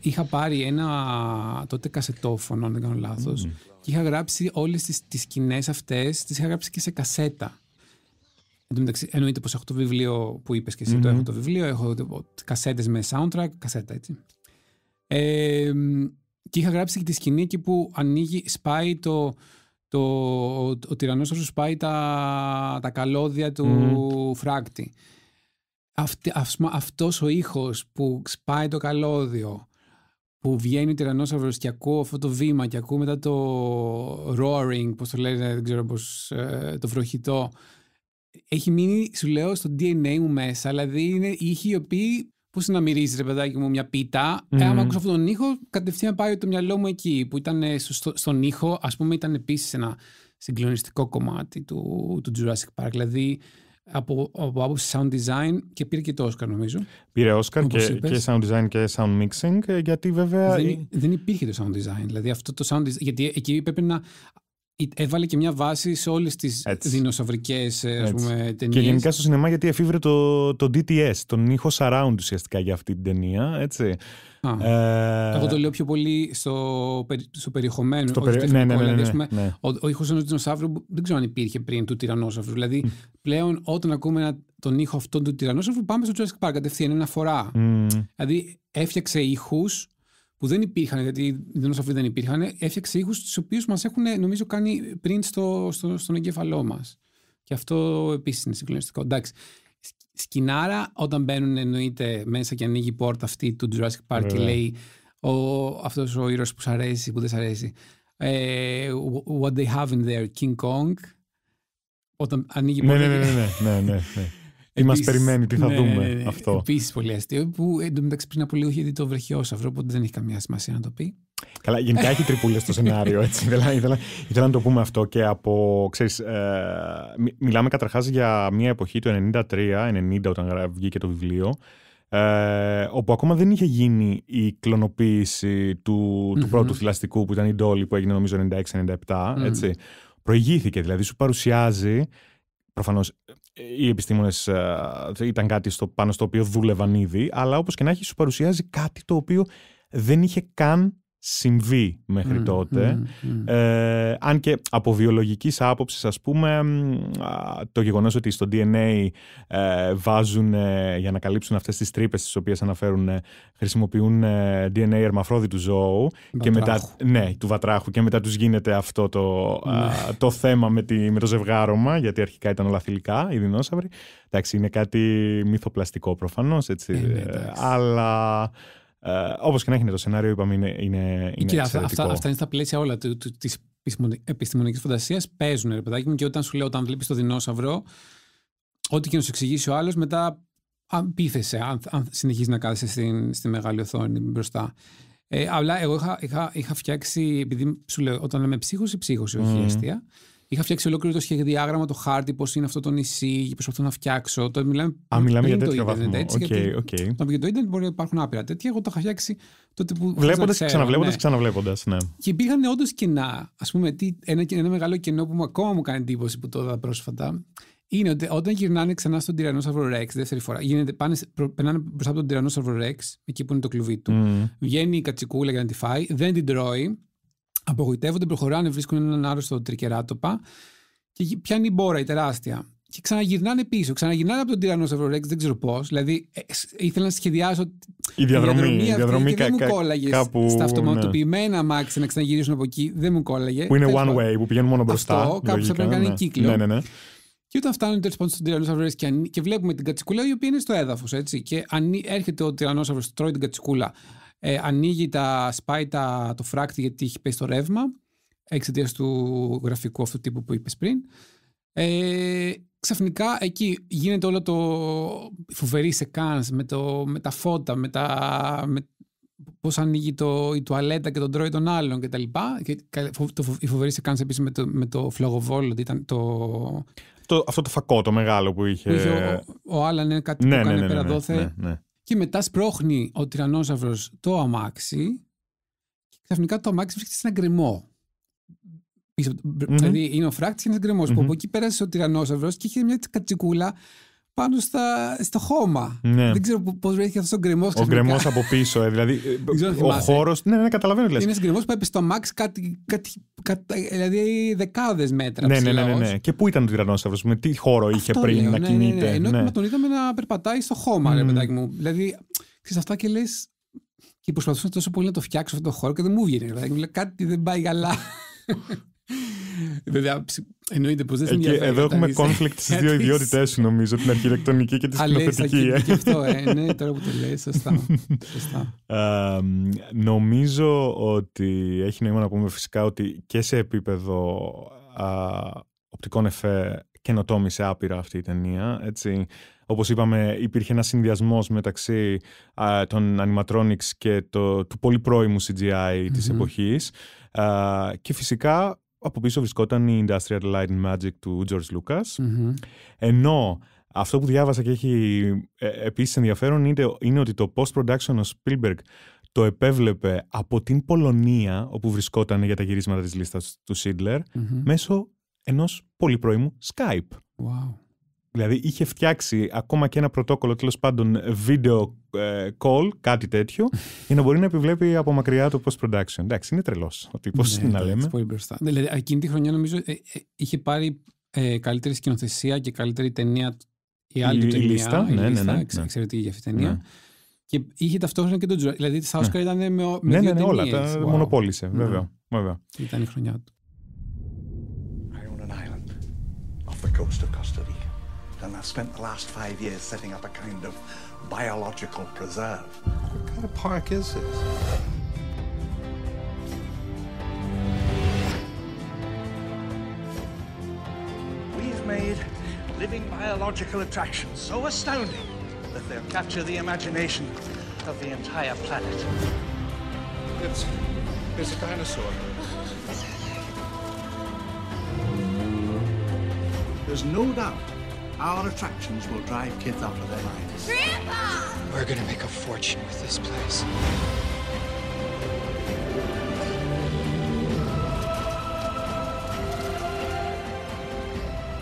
Είχα πάρει ένα τότε κασετόφωνο, αν δεν κάνω λαθο mm. και είχα γράψει όλες τις τις σκηνές αυτές, τις είχα γράψει και σε κασέτα. μεταξύ, εννοείται πως έχω το βιβλίο που είπες και εσυ το έχω το βιβλίο, έχω κασέτες με soundtrack, κασέτα έτσι. Ε, και είχα γράψει και τη σκηνή εκεί που ανοίγει, σπάει το. το ο, ο, τυρανό σπάει τα, τα καλώδια του mm φράκτη αυτή, αυτός ο ήχος που σπάει το καλώδιο, που βγαίνει ο τυρανόσαυρος και ακούω αυτό το βήμα και ακούω μετά το roaring, πώς το λένε, δεν ξέρω πώς, ε, το βροχητό, έχει μείνει, σου λέω, στο DNA μου μέσα. Δηλαδή είναι ήχοι οι οποίοι, πώς να μυρίζεις ρε παιδάκι μου μια πίτα, mm. άμα ακούσω αυτόν τον ήχο, κατευθείαν πάει το μυαλό μου εκεί, που ήταν ε, στο, στον ήχο, ας πούμε ήταν επίσης ένα συγκλονιστικό κομμάτι του, του Jurassic Park. Δηλαδή από, από άποψη sound design και πήρε και το Oscar νομίζω. Πήρε Oscar και, και, sound design και sound mixing ε, γιατί βέβαια... Δεν, δεν υπήρχε το sound design, δηλαδή αυτό το sound design, γιατί εκεί πρέπει να έβαλε και μια βάση σε όλες τις δεινοσαυρικέ ταινίε. Και γενικά στο σινεμά γιατί εφήβρε το, το DTS, τον ήχο surround ουσιαστικά για αυτή την ταινία. Έτσι. ε... Εγώ το λέω πιο πολύ στο, στο περιεχομένο. Στο περι... Ναι, ναι, δηλαδή, ναι, ναι, Ο, ο ήχος ενός δεινοσαύρου δεν ξέρω αν υπήρχε πριν του τυρανόσαυρου. Δηλαδή πλέον όταν ακούμε ένα, τον ήχο αυτόν του τυρανόσαυρου πάμε στο Jurassic Park κατευθείαν, ένα φορά. Mm. Δηλαδή έφτιαξε ήχους που δεν υπήρχαν, γιατί οι δεν υπήρχαν, έφτιαξε ήχους του οποίους μας έχουν νομίζω κάνει πριν στο, στον εγκέφαλό μας. Και αυτό επίσης είναι συγκλονιστικό. Εντάξει. Σκινάρα, όταν μπαίνουν εννοείται μέσα και ανοίγει η πόρτα αυτή του Jurassic Park και λέει ο, αυτός ο ήρωας που σ' αρέσει, που δεν σ' αρέσει. Ε, what they have in there, King Kong. Όταν ανοίγει η ναι, πόρτα. Ναι, ναι, ναι, ναι. ναι. ναι. Ή μας περιμένει, τι θα ναι, ναι, δούμε ναι, ναι. αυτό. Επίσης πολύ αστείο, που εντωμεταξύ πριν από λίγο είχε δει το βρεχιόσαυρο, οπότε δεν έχει καμία σημασία να το πει. Καλά, γενικά έχει τριπούλε στο <laughs> σενάριο, έτσι. ήθελα, ήθελα, ήθελα, να το πούμε αυτό και από. Ξέρεις, ε, μιλάμε καταρχάς για μια εποχή του 93-90, όταν βγήκε το βιβλίο, ε, όπου ακόμα δεν είχε γίνει η κλωνοποίηση του, Mm. πρωτου θηλαστικου που ηταν η ντολη που εγινε νομιζω 96 97 ετσι προηγηθηκε δηλαδη σου παρουσιάζει προφανώς ε, οι επιστήμονες ε, ήταν κάτι στο, πάνω στο οποίο δούλευαν ήδη, αλλά όπως και να έχει, σου παρουσιάζει κάτι το οποίο δεν είχε καν συμβεί μέχρι τότε. Ε, αν και από βιολογικής άποψης, ας πούμε, το γεγονός ότι στο DNA ε, βάζουν, ε, για να καλύψουν αυτές τις τρύπες τις οποίες αναφέρουν, χρησιμοποιούν DNA του ζώου. Και μετά, ναι, του βατράχου. Και μετά τους γίνεται αυτό το, ναι. το θέμα με, το ζευγάρωμα, γιατί αρχικά ήταν όλα θηλυκά, οι δεινόσαυροι. Εντάξει, είναι κάτι μυθοπλαστικό προφανώς, έτσι. Ναι, αλλά... Ε, Όπως και να έχει το σενάριο, είπαμε, είναι. είναι, είναι αυτά, αυτά, είναι στα πλαίσια όλα τη επιστημονικής φαντασίας. Παίζουν, ρε παιδάκι μου, και όταν σου λέω, όταν βλέπεις το δεινόσαυρο, ό,τι και να σου εξηγήσει ο άλλος, μετά πείθεσαι, αν, αν συνεχίζεις να κάθεσαι στην, στη μεγάλη οθόνη μπροστά. Ε, αλλά εγώ είχα, είχα, φτιάξει, επειδή σου λέω, όταν λέμε ψύχο ψύχο, όχι mm. αστεία. Είχα φτιάξει ολόκληρο το σχεδιάγραμμα, το χάρτη, πώς είναι αυτό το νησί, προσπαθώ να φτιάξω. Το μιλάμε, Α, μιλάμε για τέτοιο βαθμό. Έτσι, okay, γιατί, okay. Όταν το Ιντερνετ, μπορεί να υπάρχουν άπειρα τέτοια. Εγώ το είχα φτιάξει τότε που. Βλέποντα και ξαναβλέποντα και ξαναβλέποντας. Ναι. Και υπήρχαν όντως κενά. Ας πούμε, τι, ένα, ένα μεγάλο κενό που μου, ακόμα μου κάνει εντύπωση που το είδα πρόσφατα είναι ότι όταν γυρνάνε ξανά στον Τυρανόσαυρο Ρεξ, δεύτερη φορά, γίνεται, πάνε, περνάνε μπροστά από τον Τυρανόσαυρο Ρεξ, εκεί που είναι το κλουβί του. Mm. Βγαίνει η κατσικούλα για να τη φάει, δεν την τρώει, Απογοητεύονται, προχωράνε, βρίσκουν έναν άρρωστο τρικεράτοπα και πιάνει η μπόρα η τεράστια. Και ξαναγυρνάνε πίσω, ξαναγυρνάνε από τον τυρανό Ρέξ, δεν ξέρω πώς. Δηλαδή, ε, ήθελα να σχεδιάσω. Η διαδρομή, η διαδρομή, η διαδρομή και κα, δεν μου κόλλαγες. Κάπου, στα αυτοματοποιημένα ναι. μάξι να ξαναγυρίσουν από εκεί, δεν μου κόλλαγε. Που είναι one way, που πηγαίνουν μόνο μπροστά. Αυτό, κάπου θα πρέπει να κάνει ναι. κύκλο. Ναι, ναι, ναι. Και όταν φτάνουν τέλος πάντων στον τυρανόσαυρο και, και βλέπουμε την κατσικούλα η οποία είναι στο έδαφος. Και αν έρχεται ο τυρανόσαυρο, τρώει την κατσικούλα, ε, ανοίγει τα, σπάει τα, το φράκτη γιατί έχει πέσει το ρεύμα εξαιτίας του γραφικού αυτού τύπου που είπες πριν. Ε, ξαφνικά εκεί γίνεται όλο το φοβερή σεκάνς με, το, με τα φώτα, με, τα, με πώς ανοίγει το, η τουαλέτα και τον τρώει τον άλλον κτλ. Και, και, το, η φοβερή επίσης με το, με το φλογοβόλο, ήταν το... Αυτό το φακό το μεγάλο που είχε... ο, ο είναι κάτι που ναι, κάνει ναι, ναι, ναι, και μετά σπρώχνει ο τυρανόσαυρος το αμάξι και ξαφνικά το αμάξι βρίσκεται σε ένα Δηλαδή είναι ο φράκτη και ένας γκρεμός. από εκεί πέρασε ο τυρανόσαυρο και είχε μια κατσικούλα πάνω στα, στο χώμα. Ναι. Δεν ξέρω πώς βρέθηκε αυτός ο γκρεμός. Ο γκρεμός από πίσω. Ε, δηλαδή, ε, ο χώρος. Ναι, ναι, καταλαβαίνω. Λες. Είναι γκρεμός που έπεσε στο μάξι κάτι, κάτι, δηλαδή δεκάδες μέτρα. Ναι, ναι, ναι, ναι, ναι. Και πού ήταν ο τυρανόσαυρο, με τι χώρο είχε αυτό πριν λέω, να ναι, ναι κινείται. Ναι, ναι. Ενώ ναι. τον είδαμε να περπατάει στο χώμα, mm. ρε παιδάκι μου. Δηλαδή, ξέρεις αυτά και λες. Και προσπαθούσα τόσο πολύ να το φτιάξω αυτό το χώρο και δεν μου βγαίνει. Δηλαδή, κάτι δεν πάει καλά. <laughs> Βέβαια, Εννοείται πως δεν είναι Εδώ έχουμε conflict στις <laughs> δύο ιδιότητέ νομίζω, την αρχιτεκτονική και τη σκηνοθετική. Ε. Και αυτό, ε, ναι, τώρα που το λέει, σωστά. <laughs> νομίζω ότι έχει νόημα να πούμε φυσικά ότι και σε επίπεδο οπτικών εφέ καινοτόμησε άπειρα αυτή η ταινία. Έτσι. Όπως είπαμε, υπήρχε ένας συνδυασμός μεταξύ των animatronics και το, του πολύ πρώιμου CGI mm-hmm. της εποχής. και φυσικά από πίσω βρισκόταν η Industrial Light Magic του George Lucas. Ενώ αυτό που διάβασα και έχει ε, επίσης ενδιαφέρον είναι, ότι το post-production ο Spielberg το επέβλεπε από την Πολωνία, όπου βρισκόταν για τα γυρίσματα της λίστας του Schindler mm mm-hmm. μέσω ενός πολυπρώιμου Skype. Wow. Δηλαδή είχε φτιάξει ακόμα και ένα πρωτόκολλο τέλος πάντων video ε, call, κάτι τέτοιο, <laughs> για να μπορεί να επιβλέπει από μακριά το post production. Εντάξει, είναι τρελός ο τύπος, ναι, να λέμε. Πολύ μπροστά. Δηλαδή, εκείνη τη χρονιά νομίζω ε, ε, είχε πάρει καλύτερη σκηνοθεσία και καλύτερη ταινία. Η άλλη η, Λίστα, η ναι, ναι, ναι, ναι, Εξαιρετική για αυτή την ταινία. Ναι. Και είχε ταυτόχρονα και τον Τζουράκη. Δηλαδή τα ναι. ήταν με, με ναι, ναι, ναι, όλα. Τα μονοπόλησε, ναι. βέβαια. βέβαια. Ήταν η χρονιά του. I own an island off the coast of Costa and I've spent the last five years setting up a kind of biological preserve. What kind of park is this? We've made living biological attractions so astounding that they'll capture the imagination of the entire planet. It's, it's a dinosaur. There's no doubt our attractions will drive kids out of their minds. Grandpa! We're gonna make a fortune with this place.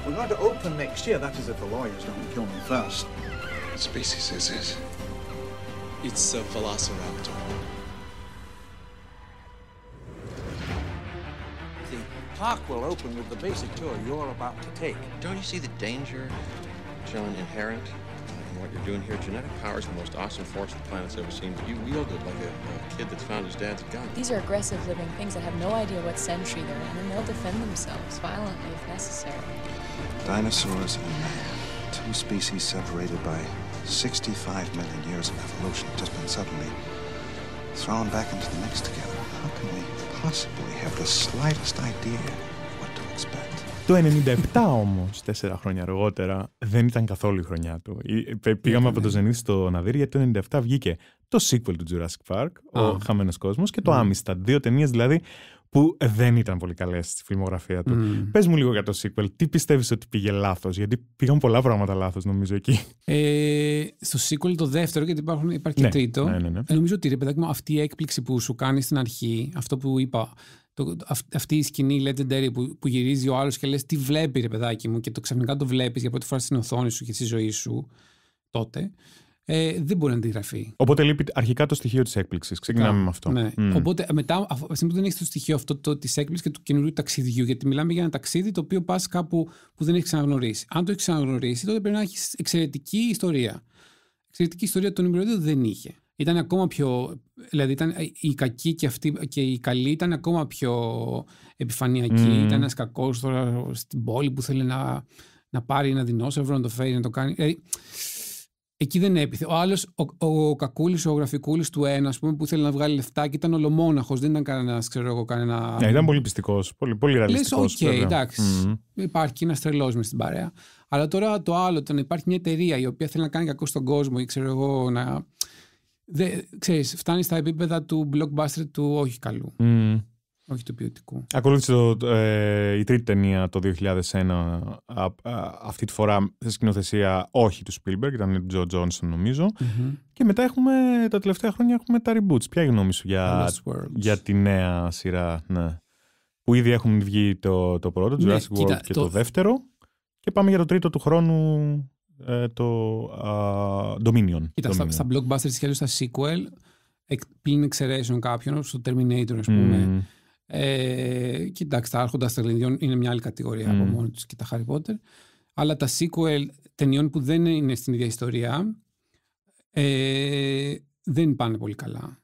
We're going to open next year. That is if the lawyers don't kill me first. What species is this? It's a velociraptor. talk will open with the basic tour you're about to take. Don't you see the danger, John, inherent in what you're doing here? Genetic power is the most awesome force the planet's ever seen, but you wield it like a, a kid that's found his dad's gun. These are aggressive living things that have no idea what century they're in, and they'll defend themselves violently if necessary. Dinosaurs and man, two species separated by 65 million years of evolution, just been suddenly thrown back into the mix together. How can we Το 97 όμως, τέσσερα χρόνια αργότερα, δεν ήταν καθόλου η χρονιά του. Ε, πήγαμε από το ναι. Zenith στο Ναδύρι γιατί το 97 βγήκε το sequel του Jurassic Park, Ο Χαμένος Κόσμος και το Amistad. Δύο ταινίες δηλαδή που δεν ήταν πολύ καλές στη φιλμογραφία του. Mm. Πες μου λίγο για το sequel, τι πιστεύεις ότι πήγε λάθος, Γιατί πήγαν πολλά πράγματα λάθος, νομίζω εκεί. Ε, στο sequel το δεύτερο, γιατί υπάρχουν, υπάρχει ναι, και τρίτο. Ναι, ναι, ναι. Ε, νομίζω ότι ρε παιδάκι μου, αυτή η έκπληξη που σου κάνει στην αρχή, αυτό που είπα, το, αυτή η σκηνή legendary που, που γυρίζει ο άλλος και λες τι βλέπει, ρε παιδάκι μου, και το ξαφνικά το βλέπεις για πρώτη φορά στην οθόνη σου και στη ζωή σου τότε ε, δεν μπορεί να αντιγραφεί. Οπότε λείπει αρχικά το στοιχείο της έκπληξης. Ξεκινάμε με αυτό. Ναι. Mm. Οπότε ε, μετά, αφού δεν έχεις το στοιχείο αυτό της έκπληξης και του καινούριου ταξιδιού, γιατί μιλάμε για ένα ταξίδι το οποίο πας κάπου που δεν έχεις ξαναγνωρίσει. Αν το έχεις ξαναγνωρίσει, τότε πρέπει να έχεις εξαιρετική ιστορία. Εξαιρετική ιστορία το νούμερο δεν είχε. Ήταν ακόμα πιο. Δηλαδή, ήταν, η ε, και, αυτή και η καλή ήταν ακόμα πιο επιφανειακή Ήταν ένας κακός τώρα στην πόλη που θέλει να, να πάρει ένα δεινόσαυρο, να το φέρει, να το κάνει. Ε, Εκεί δεν έπιθε. Ο άλλος, ο, ο, ο Κακούλης, ο Γραφικούλης του ένα, ας πούμε, που θέλει να βγάλει λεφτά και ήταν ολομόναχος, δεν ήταν κανένας, ξέρω εγώ, κανένα. Ναι, ήταν πολύ πιστικός. Πολύ, πολύ ρεαλιστικό. Λε, οκ, okay, εντάξει. Mm-hmm. Υπάρχει και ένας τρελός μες στην παρέα. Αλλά τώρα το άλλο, το να υπάρχει μια εταιρεία η οποία θέλει να κάνει κακό στον κόσμο ή ξέρω εγώ να. Δε, ξέρεις, φτάνει στα επίπεδα του blockbuster του όχι καλού. Mm. Όχι του ποιοτικού. Ακολούθησε το, ε, η τρίτη ταινία το 2001. αυτή τη φορά σε σκηνοθεσία όχι του Spielberg, ήταν του Τζο Τζόνσον Και μετά έχουμε, τα τελευταία χρόνια έχουμε τα reboots. Ποια είναι η γνώμη σου για, για τη νέα σειρά, ναι. Που ήδη έχουν βγει το, το πρώτο, το ναι, Jurassic World και το... δεύτερο. Και πάμε για το τρίτο του χρόνου, ε, το α, Dominion. Κοίτα, Dominion. Στα, στα blockbusters και στα sequel, πλην εξαιρέσεων κάποιων, όπως Terminator ας πούμε, ε, κοιτάξτε, τα Άρχοντα των είναι μια άλλη κατηγορία από μόνο τους και τα Harry Potter. Αλλά τα sequel ταινιών που δεν είναι στην ίδια ιστορία ε, δεν πάνε πολύ καλά.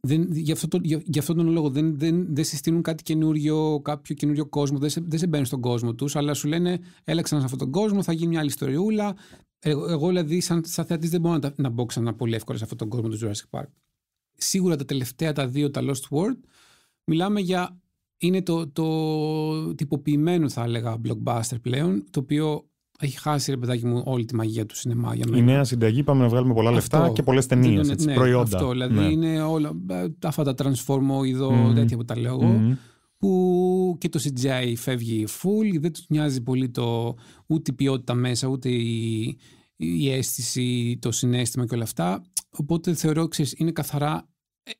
Δεν, γι, αυτό το, γι, αυτό τον λόγο δεν, δεν, δεν συστήνουν κάτι καινούριο, κάποιο καινούριο κόσμο. Δεν σε, δεν σε μπαίνουν στον κόσμο τους, αλλά σου λένε έλαξαν σε αυτόν τον κόσμο, θα γίνει μια άλλη ιστοριούλα. Εγώ, εγώ δηλαδή, σαν, σαν θεατής, δεν μπορώ να, να μπω ξανά πολύ εύκολα σε αυτόν τον κόσμο του Jurassic Park. Σίγουρα τα τελευταία τα δύο, τα Lost World, Μιλάμε για. Είναι το, το τυποποιημένο, θα έλεγα, blockbuster πλέον, το οποίο έχει χάσει ρε παιδάκι μου όλη τη μαγεία του σινεμά για μένα. Η νέα συνταγή πάμε να βγάλουμε πολλά αυτό, λεφτά και πολλές ταινίες. Ε, ναι, προϊόντα. Αυτό, δηλαδή ναι. είναι όλα ε, αυτά τα ειδό, mm-hmm. τέτοια που τα λέω εγώ. Mm-hmm. Που και το CGI φεύγει full, δεν τους νοιάζει πολύ το, ούτε η ποιότητα μέσα, ούτε η, η αίσθηση, το συνέστημα και όλα αυτά. Οπότε θεωρώ, ξέρεις, είναι καθαρά ε,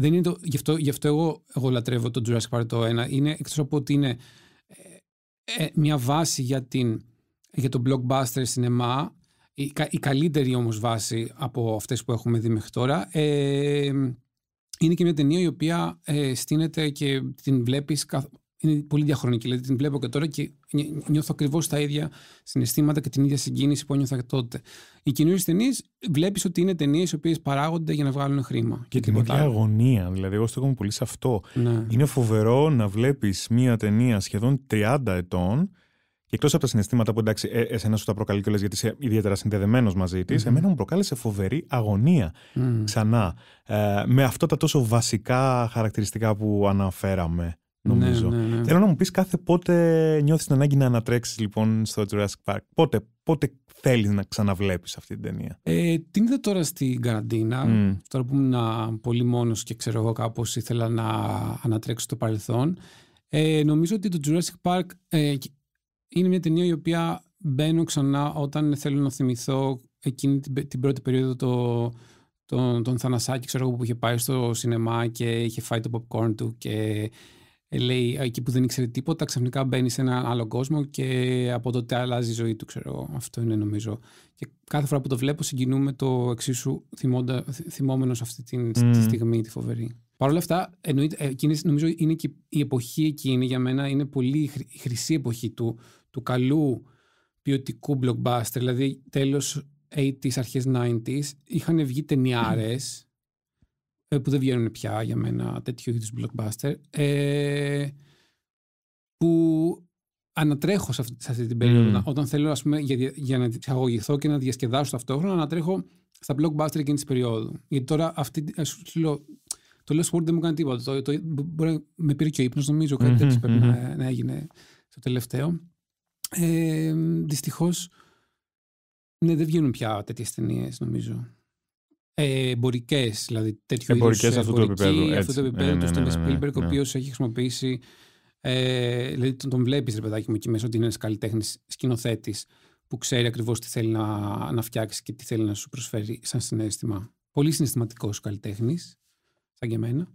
δεν είναι το, γι, αυτό, εγώ, λατρεύω το Jurassic Park το 1. Είναι, εκτός από ότι είναι ε, ε, μια βάση για, την, για το blockbuster σινεμά, η, η καλύτερη όμως βάση από αυτές που έχουμε δει μέχρι τώρα, ε, είναι και μια ταινία η οποία ε, στείνεται και την βλέπεις καθ, είναι πολύ διαχρονική. Δηλαδή την βλέπω και τώρα και νιώθω ακριβώς τα ίδια συναισθήματα και την ίδια συγκίνηση που ένιωθα τότε. Οι καινούριες ταινίες βλέπεις ότι είναι ταινίες οι οποίες παράγονται για να βγάλουν χρήμα. Και, και την ίδια αγωνία. Δηλαδή, εγώ στέκομαι πολύ σε αυτό. Ναι. Είναι φοβερό να βλέπεις μία ταινία σχεδόν 30 ετών. Και εκτός από τα συναισθήματα που εντάξει, ε, εσένα σου τα προκαλεί κιόλας γιατί είσαι ιδιαίτερα συνδεδεμένος μαζί της, mm-hmm. εμένα μου προκάλεσε φοβερή αγωνία εμενα μου προκαλεσε φοβερη αγωνια ξανα ε, με αυτά τα τόσο βασικά χαρακτηριστικά που αναφέραμε, ναι, νομίζω. Ναι. Θέλω να μου πεις κάθε πότε νιώθεις την ανάγκη να ανατρέξεις λοιπόν στο Jurassic Park. Πότε, πότε θέλεις να ξαναβλέπεις αυτή την ταινία. Ε, την είδα τώρα στην καραντίνα. Mm. Τώρα που ήμουν πολύ μόνος και ξέρω εγώ κάπως ήθελα να ανατρέξω το παρελθόν. Ε, νομίζω ότι το Jurassic Park ε, είναι μια ταινία η οποία μπαίνω ξανά όταν θέλω να θυμηθώ εκείνη την, την πρώτη περίοδο το, τον, τον Θανασάκη, ξέρω εγώ, που είχε πάει στο σινεμά και είχε φάει το popcorn του και ε, λέει εκεί που δεν ήξερε τίποτα, ξαφνικά μπαίνει σε ένα άλλο κόσμο και από τότε αλλάζει η ζωή του, ξέρω Αυτό είναι νομίζω. Και κάθε φορά που το βλέπω συγκινούμε το εξίσου θυμώντα, θυμόμενος αυτή τη mm. στιγμή τη φοβερή. Παρ' όλα αυτά, ε, η νομίζω είναι και η εποχή εκείνη για μένα είναι πολύ η χρυσή εποχή του, του καλού ποιοτικού blockbuster. Δηλαδή τέλος 80s, αρχές 90s είχαν βγει ταινιάρες ε, που δεν βγαίνουν πια για μένα τέτοιου είδους blockbuster ε, που ανατρέχω σε αυτή, σε την περίοδο mm. όταν θέλω ας πούμε, για, για να διαγωγηθώ και να διασκεδάσω ταυτόχρονα ανατρέχω στα blockbuster εκείνης της περίοδου γιατί τώρα αυτή, ε, λέω, το λέω Word δεν μου κάνει τίποτα το, το, μπορεί, με πήρε και ο ύπνος νομίζω κάτι mm-hmm, τέτοιο να, έγινε στο τελευταίο ε, δυστυχώς ναι, δεν βγαίνουν πια τέτοιες ταινίες, νομίζω εμπορικές, δηλαδή τέτοιου είδους. Εμπορικές ε, αυτού του επίπεδου. Αυτού του επίπεδου του ναι, Το ναι, ναι, Spielberg, ο οποίος έχει χρησιμοποιήσει. Ε, δηλαδή τον, τον βλέπεις, ρε παιδάκι μου, εκεί μέσα ότι είναι ένας καλλιτέχνης σκηνοθέτης που ξέρει ακριβώς τι θέλει να, να φτιάξει και τι θέλει να σου προσφέρει σαν συνέστημα. Πολύ συναισθηματικός καλλιτέχνης, σαν και εμένα.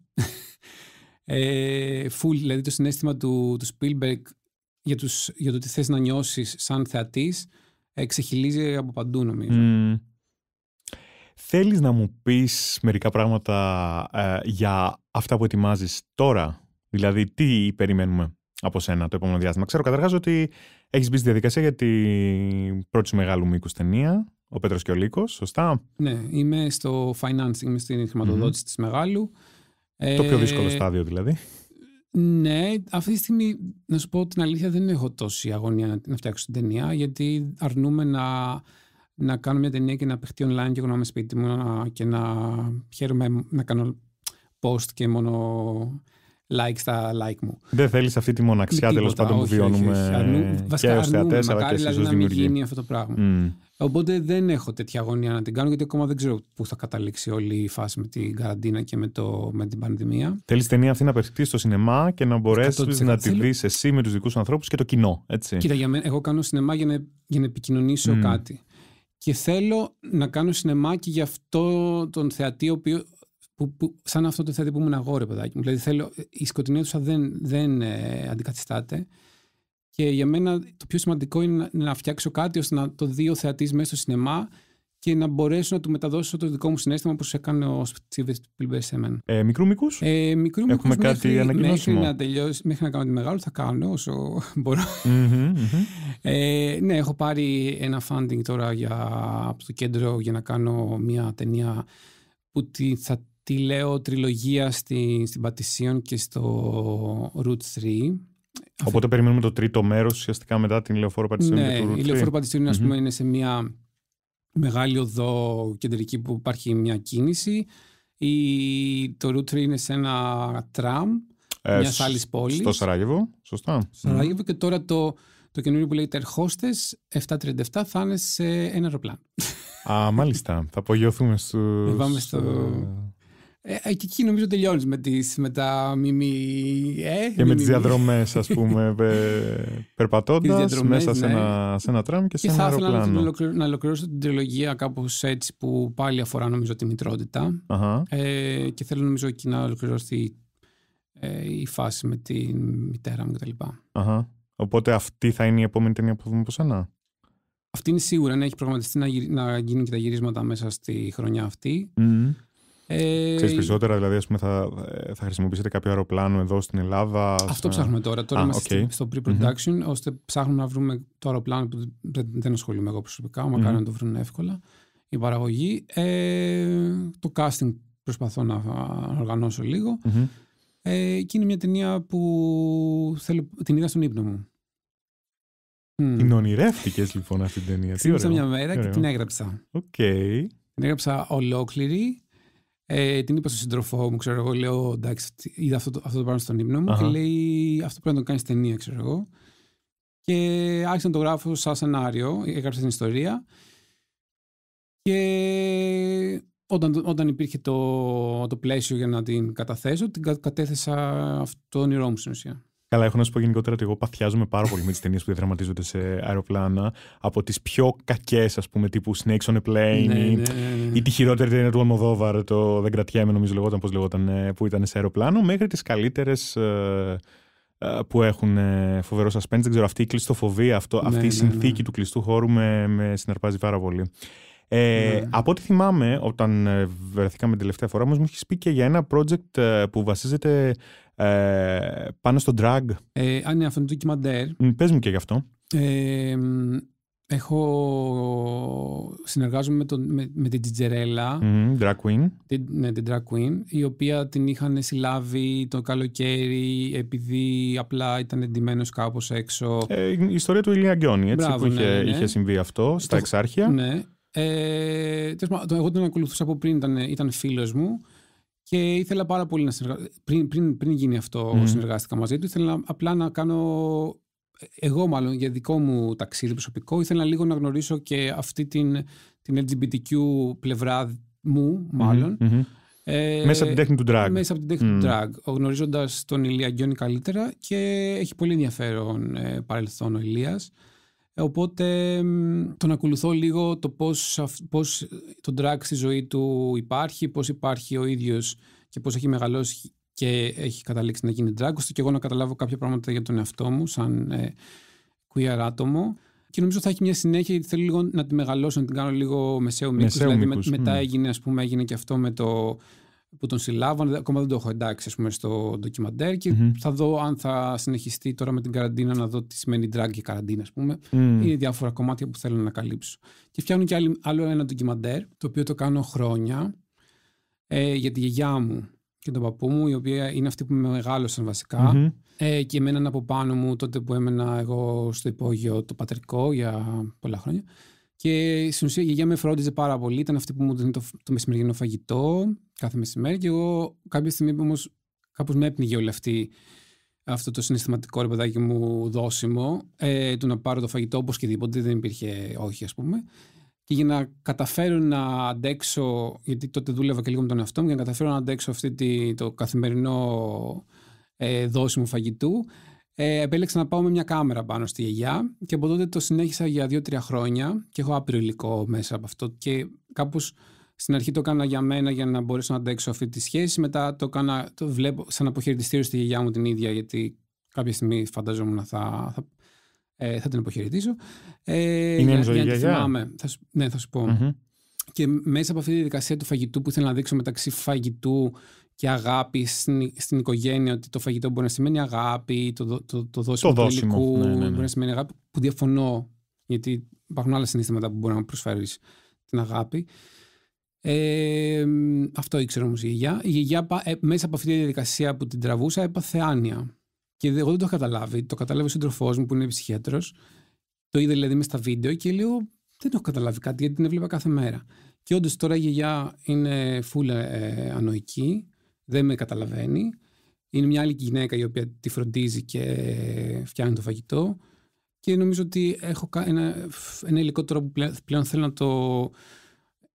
ε, full, δηλαδή το συνέστημα του, του Spielberg για, τους, για το τι θες να νιώσεις σαν θεατής ε, ξεχυλίζει από παντού νομίζω. Θέλεις να μου πεις μερικά πράγματα ε, για αυτά που ετοιμάζεις τώρα, δηλαδή τι περιμένουμε από σένα το επόμενο διάστημα. Ξέρω καταρχάς ότι έχεις μπει στη διαδικασία για την πρώτη σου μεγάλου μήκους ταινία, ο Πέτρος και ο Λύκος, σωστά. Ναι, είμαι στο financing, είμαι στην χρηματοδότηση της μεγάλου. Το πιο ε, δύσκολο στάδιο δηλαδή. Ναι, αυτή τη στιγμή να σου πω την αλήθεια δεν έχω τόση αγωνία να φτιάξω την ταινία γιατί αρνούμε να να κάνω μια ταινία και να παιχτεί online και να είμαι σπίτι μου και να χαίρομαι να κάνω post και μόνο like στα like μου. Δεν θέλεις αυτή τη μοναξιά τέλο πάντων που βιώνουμε. και βασικά, και θεατέ, αλλά και δηλαδή, να μην γίνει αυτό το πράγμα. Οπότε δεν έχω τέτοια αγωνία να την κάνω, γιατί ακόμα δεν ξέρω πού θα καταλήξει όλη η φάση με την καραντίνα και με, το, με την πανδημία. Θέλεις ταινία αυτή να περιστεί στο σινεμά και να μπορέσεις να τη δεις εσύ με τους δικούς ανθρώπους και το κοινό. Έτσι. Κοίτα, για μένα, εγώ κάνω σινεμά για να, για να επικοινωνήσω κάτι και θέλω να κάνω σινεμάκι για αυτό τον θεατή ο που, σαν αυτό το θεατή που ήμουν αγόρι παιδάκι μου. Δηλαδή θέλω, η σκοτεινή του δεν, δεν ε, αντικαθιστάται και για μένα το πιο σημαντικό είναι να, να φτιάξω κάτι ώστε να το δει ο θεατής μέσα στο σινεμά και να μπορέσω να του μεταδώσω το δικό μου συνέστημα όπως έκανε ο Στίβεν του σε Ε, μικρού μήκους. Ε, μικρού Έχουμε μέχρι, κάτι ανακοινώσιμο. Μέχρι να τελειώσει, μέχρι να κάνω τη μεγάλο, θα κάνω όσο <laughs> Ε, ναι, έχω πάρει ένα funding τώρα για, από το κέντρο για να κάνω μια ταινία που τη, θα τη λέω τριλογία στη, στην Πατησίων και στο Root 3. Οπότε περιμένουμε το τρίτο μέρος ουσιαστικά μετά την λεωφόρο Πατησίων. Ναι, και του η λεωφόρο είναι σε μια μεγάλη οδό κεντρική που υπάρχει μια κίνηση. Η, το ρούτρι είναι σε ένα τραμ ε, μιας άλλης πόλης. Στο Σαράγεβο, σωστά. Στο Σαράγεβο και τώρα το, το καινούριο που λέγεται ερχοστε 737 θα είναι σε ένα αεροπλάνο. Α, μάλιστα. θα απογειωθούμε <laughs> στους. στο. Ε, ε, ε εκεί νομίζω τελειώνεις με, με τα μιμή. Ε, και με τι διαδρομές, ας πούμε, <laughs> πε, περπατώντας μέσα σε, ναι. ένα, σε ένα τραμ και, σε ένα αεροπλάνο. Θα ήθελα να, να ολοκληρώσω την τριλογία κάπως έτσι που πάλι αφορά νομίζω τη μητροτητα Ε, και θέλω νομίζω εκεί να ολοκληρωθεί ε, η φάση με τη μητέρα μου κτλ. Uh-huh. Οπότε αυτή θα είναι η επόμενη ταινία που θα δούμε από σένα. Αυτή είναι σίγουρα, ναι, έχει προγραμματιστεί να, να γίνουν και τα γυρίσματα μέσα στη χρονιά ε, Ξέρεις περισσότερα, δηλαδή ας πούμε, θα, ε, θα χρησιμοποιήσετε κάποιο αεροπλάνο εδώ στην Ελλάδα. Αυτό ψάχνουμε τώρα. Τώρα είμαστε στο pre-production, mm-hmm. ωστε ψάχνουμε να βρούμε το αεροπλάνο που δεν, ασχολούμαι εγώ προσωπικά, mm-hmm. να το βρουν εύκολα. Η παραγωγή. Ε, το casting προσπαθώ να οργανώσω λίγο. Ε, και είναι μια ταινία που θέλω, την είδα στον ύπνο μου. Mm. Την ονειρεύτηκες λοιπόν αυτή την ταινία. Ξύπνησα μια μέρα και την έγραψα. Okay. Την έγραψα ολόκληρη ε, την είπα στον σύντροφό μου, ξέρω εγώ, λέω εντάξει, είδα αυτό το, αυτό το πράγμα στον ύπνο μου και λέει αυτό πρέπει να το κάνεις ταινία, ξέρω εγώ. Και άρχισα να το γράφω σαν σενάριο, έγραψα την ιστορία. Και όταν, όταν υπήρχε το, το πλαίσιο για να την καταθέσω, την κατέθεσα αυτό το όνειρό μου στην ουσία. Καλά, έχω να σου πω γενικότερα ότι εγώ παθιάζομαι πάρα πολύ με τις ταινίες που διαδραματίζονται σε αεροπλάνα. Από τις πιο κακές, ας πούμε, τύπου Snakes on a Plane ναι, ή, ναι, ναι, ναι. ή τη χειρότερη ταινία του Αλμοδόβαρ, το Δεν κρατιέμαι, νομίζω λεγόταν, πώς λεγόταν, ε, που ήταν σε αεροπλάνο, μέχρι τις καλύτερες ε, ε, που έχουν φοβερό suspense. Δεν ξέρω, αυτή η κλειστοφοβία, αυτό, ναι, αυτή η ναι, συνθήκη του κλειστού χώρου με, με συναρπάζει πάρα πολύ. Ε, Από ό,τι θυμάμαι, όταν βρεθήκαμε την τελευταία φορά, μας μου έχεις πει και για ένα project που βασίζεται ε, πάνω στο drag. Ε, αν ναι, είναι αυτό το ντοκιμαντέρ. Πες μου και γι' αυτό. Ε, έχω συνεργάζομαι με, το, με, με την Τζιτζερέλα. Mm, drag queen. Την, ναι, την drag queen, η οποία την είχαν συλλάβει το καλοκαίρι επειδή απλά ήταν εντυμένος κάπως έξω. Ε, η ιστορία του Ηλία Γκιόνι, έτσι που είχε, ναι. ναι, ναι. συμβεί αυτό στα το, Εξάρχεια. Ναι. Ε, εγώ τον ακολουθούσα από πριν, ήταν, ήταν φίλος μου. Και ήθελα πάρα πολύ να συνεργαστώ. Πριν, πριν, πριν γίνει αυτό, mm. συνεργάστηκα μαζί του. Ήθελα απλά να κάνω. Ε, εγώ, μάλλον για δικό μου ταξίδι προσωπικό, ήθελα λίγο να γνωρίσω και αυτή την, την LGBTQ πλευρά μου, μαλλον Ε, μέσα από την τέχνη του drag. Μέσα από την τέχνη του drag. Γνωρίζοντας τον Ηλία Γκιόνι καλύτερα και έχει πολύ ενδιαφέρον ε, παρελθόν ο Ηλίας. Οπότε τον ακολουθώ λίγο το πώς, πώς το drag στη ζωή του υπάρχει, πώς υπάρχει ο ίδιος και πώς έχει μεγαλώσει και έχει καταλήξει να γίνει drag, και εγώ να καταλάβω κάποια πράγματα για τον εαυτό μου σαν ε, queer άτομο. Και νομίζω θα έχει μια συνέχεια γιατί θέλω λίγο να τη μεγαλώσω, να την κάνω λίγο μεσαίου μήκους. Δηλαδή με, μετά ναι. έγινε, ας πούμε, έγινε και αυτό με το που τον συλλάβαν, Ακόμα δεν το έχω εντάξει πούμε, στο ντοκιμαντέρ και mm-hmm. θα δω αν θα συνεχιστεί τώρα με την καραντίνα να δω τι σημαίνει drag και καραντίνα, πούμε. Mm. Είναι διάφορα κομμάτια που θέλω να καλύψω. Και φτιάχνω και άλλο ένα ντοκιμαντέρ, το οποίο το κάνω χρόνια ε, για τη γιαγιά μου και τον παππού μου, η οποία είναι αυτή που με μεγάλωσαν βασικά. Mm-hmm. Ε, και εμέναν από πάνω μου τότε που έμενα εγώ στο υπόγειο το πατρικό για πολλά χρόνια. Και στην ουσία η γιαγιά με φρόντιζε πάρα πολύ. Ήταν αυτή που μου δίνει το, το μεσημερινό φαγητό κάθε μεσημέρι. Και εγώ κάποια στιγμή όμως κάπως με έπνιγε όλη αυτή αυτό το συναισθηματικό ρε παιδάκι μου δώσιμο ε, του να πάρω το φαγητό και δίποτε, δεν υπήρχε όχι ας πούμε και για να καταφέρω να αντέξω γιατί τότε δούλευα και λίγο με τον εαυτό μου για να καταφέρω να αντέξω αυτή τη, το καθημερινό ε, δώσιμο φαγητού ε, επέλεξα να πάω με μια κάμερα πάνω στη γιαγιά και από τότε το συνέχισα για δύο-τρία χρόνια και έχω άπειρο υλικό μέσα από αυτό και κάπως στην αρχή το έκανα για μένα για να μπορέσω να αντέξω αυτή τη σχέση μετά το, έκανα, το βλέπω σαν αποχαιρετιστήριο στη γιαγιά μου την ίδια γιατί κάποια στιγμή φανταζόμουν να θα, θα, ε, θα την αποχαιρετήσω. Ε, Είναι για, για να τη θυμάμαι. Θα, ναι, θα σου πω. Mm-hmm. Και μέσα από αυτή τη διαδικασία του φαγητού που ήθελα να δείξω μεταξύ φαγητού και αγάπη στην, στην οικογένεια, ότι το φαγητό μπορεί να σημαίνει αγάπη, το, το, το, το δώσιμο του υλικού ναι, ναι, ναι. μπορεί να σημαίνει αγάπη, που διαφωνώ, γιατί υπάρχουν άλλα συναισθήματα που μπορεί να προσφέρεις την αγάπη. Ε, αυτό ήξερα όμως η γιαγιά. Η γιαγιά ε, μέσα από αυτή τη διαδικασία που την τραβούσα έπαθε άνοια. Και εγώ δεν το έχω καταλάβει. Το κατάλαβε ο σύντροφός μου που είναι ψυχιατρός Το είδε δηλαδή μες στα βίντεο και λέω δεν έχω καταλάβει κάτι γιατί την έβλεπα κάθε μέρα. Και όντως τώρα η γιαγιά είναι φούλα ε, ε, ανοϊκή δεν με καταλαβαίνει. Είναι μια άλλη γυναίκα η οποία τη φροντίζει και φτιάχνει το φαγητό. Και νομίζω ότι έχω ένα, ένα υλικό τώρα που πλέον θέλω να το,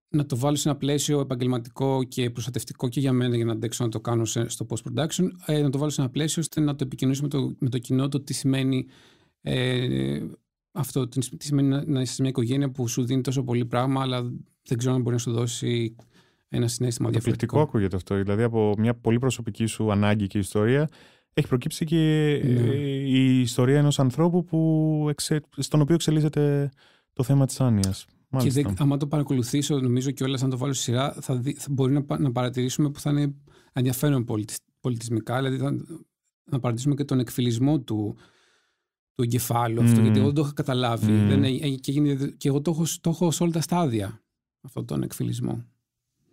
να το βάλω σε ένα πλαίσιο επαγγελματικό και προστατευτικό και για μένα για να αντέξω να το κάνω στο post-production. Ε, να το βάλω σε ένα πλαίσιο ώστε να το επικοινωνήσω με το, με το κοινό το τι σημαίνει ε, αυτό. Τι σημαίνει να, να είσαι σε μια οικογένεια που σου δίνει τόσο πολύ πράγμα, αλλά δεν ξέρω αν μπορεί να σου δώσει ένα συνέστημα διαφορετικό. Εκπληκτικό ακούγεται αυτό. Δηλαδή από μια πολύ προσωπική σου ανάγκη και ιστορία έχει προκύψει και ναι. ε, η ιστορία ενός ανθρώπου στον οποίο εξελίσσεται το θέμα της άνοιας. Και άμα το παρακολουθήσω, νομίζω και όλα, αν το βάλω στη σειρά, θα, θα μπορεί να, παρατηρήσουμε που θα είναι ενδιαφέρον πολιτισμικά, δηλαδή θα... να παρατηρήσουμε και τον εκφυλισμό του, του εγκεφάλου αυτό, mm. γιατί εγώ δεν το έχω καταλάβει. Mm. και, και εγώ το έχω, το έχω σε όλα τα στάδια αυτόν τον εκφυλισμό.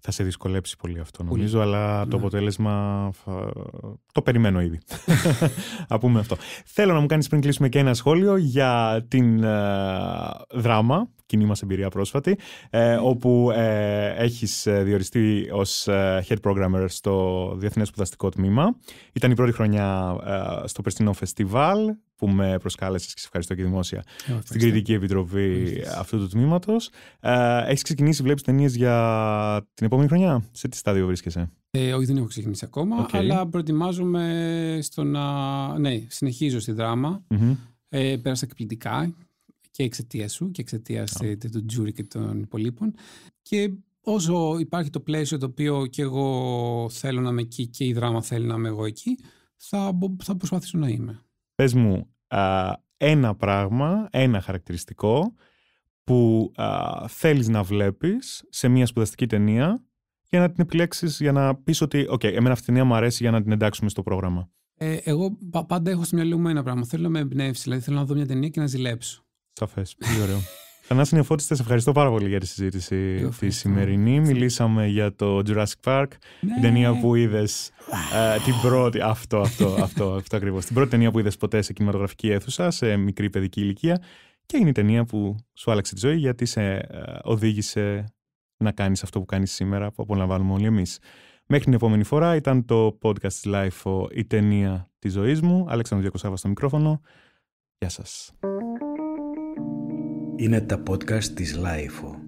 Θα σε δυσκολέψει πολύ αυτό νομίζω, αλλά το ναι. αποτέλεσμα το περιμένω ήδη. <laughs> Α πούμε αυτό. Θέλω να μου κάνεις πριν κλείσουμε και ένα σχόλιο για την ε, δράμα, κοινή μας εμπειρία πρόσφατη, ε, ναι. όπου ε, έχεις ε, διοριστεί ως head programmer στο Διεθνές Σπουδαστικό Τμήμα. Ήταν η πρώτη χρονιά στο Περστινό Φεστιβάλ, που με προσκάλεσες και σε ευχαριστώ και δημόσια στην Κριτική Επιτροπή αυτού του τμήματος. Έχεις ξεκινήσει, βλέπεις ταινίες για την επόμενη χρονιά, σε τι στάδιο βρίσκεσαι. Ε, όχι, δεν έχω ξεκινήσει ακόμα, αλλά προετοιμάζομαι στο να. Ναι, συνεχίζω στη δραμα mm-hmm. ε, πέρασα εκπληκτικά και εξαιτίας σου και εξαιτίας ε, του τζούρι και των υπολείπων. Και όσο υπάρχει το πλαίσιο το οποίο και εγώ θέλω να είμαι εκεί και η δράμα θέλει να είμαι εγώ εκεί, θα, θα προσπαθήσω να είμαι. Πες μου, α, ένα πράγμα, ένα χαρακτηριστικό που α, θέλεις να βλέπεις σε μια σπουδαστική ταινία για να την επιλέξεις, για να πεις ότι, OK, εμένα αυτή την ταινία μου αρέσει για να την εντάξουμε στο πρόγραμμα. Ε, εγώ πάντα έχω στο μυαλό μου ένα πράγμα. Θέλω να με εμπνεύσει. Δηλαδή, θέλω να δω μια ταινία και να ζηλέψω. Σαφές. Πολύ ωραίο. Θανάση <laughs> Νεφώτη, σε ευχαριστώ πάρα πολύ για τη συζήτηση τη σημερινή. Μιλήσαμε για το Jurassic Park, ναι. την ταινία που είδες. Ε, την πρώτη. Αυτό, αυτό, αυτό, αυτό ακριβώς. Την πρώτη ταινία που είδες ποτέ σε κινηματογραφική αίθουσα, σε μικρή παιδική ηλικία. Και είναι η ταινία που σου άλλαξε τη ζωή γιατί σε ε, οδήγησε να κάνεις αυτό που κάνεις σήμερα που απολαμβάνουμε όλοι εμείς. Μέχρι την επόμενη φορά ήταν το podcast Life, η ταινία της ζωής μου. Αλέξανδρος Διακοσάβα στο μικρόφωνο. Γεια σας. Είναι τα podcast της Life.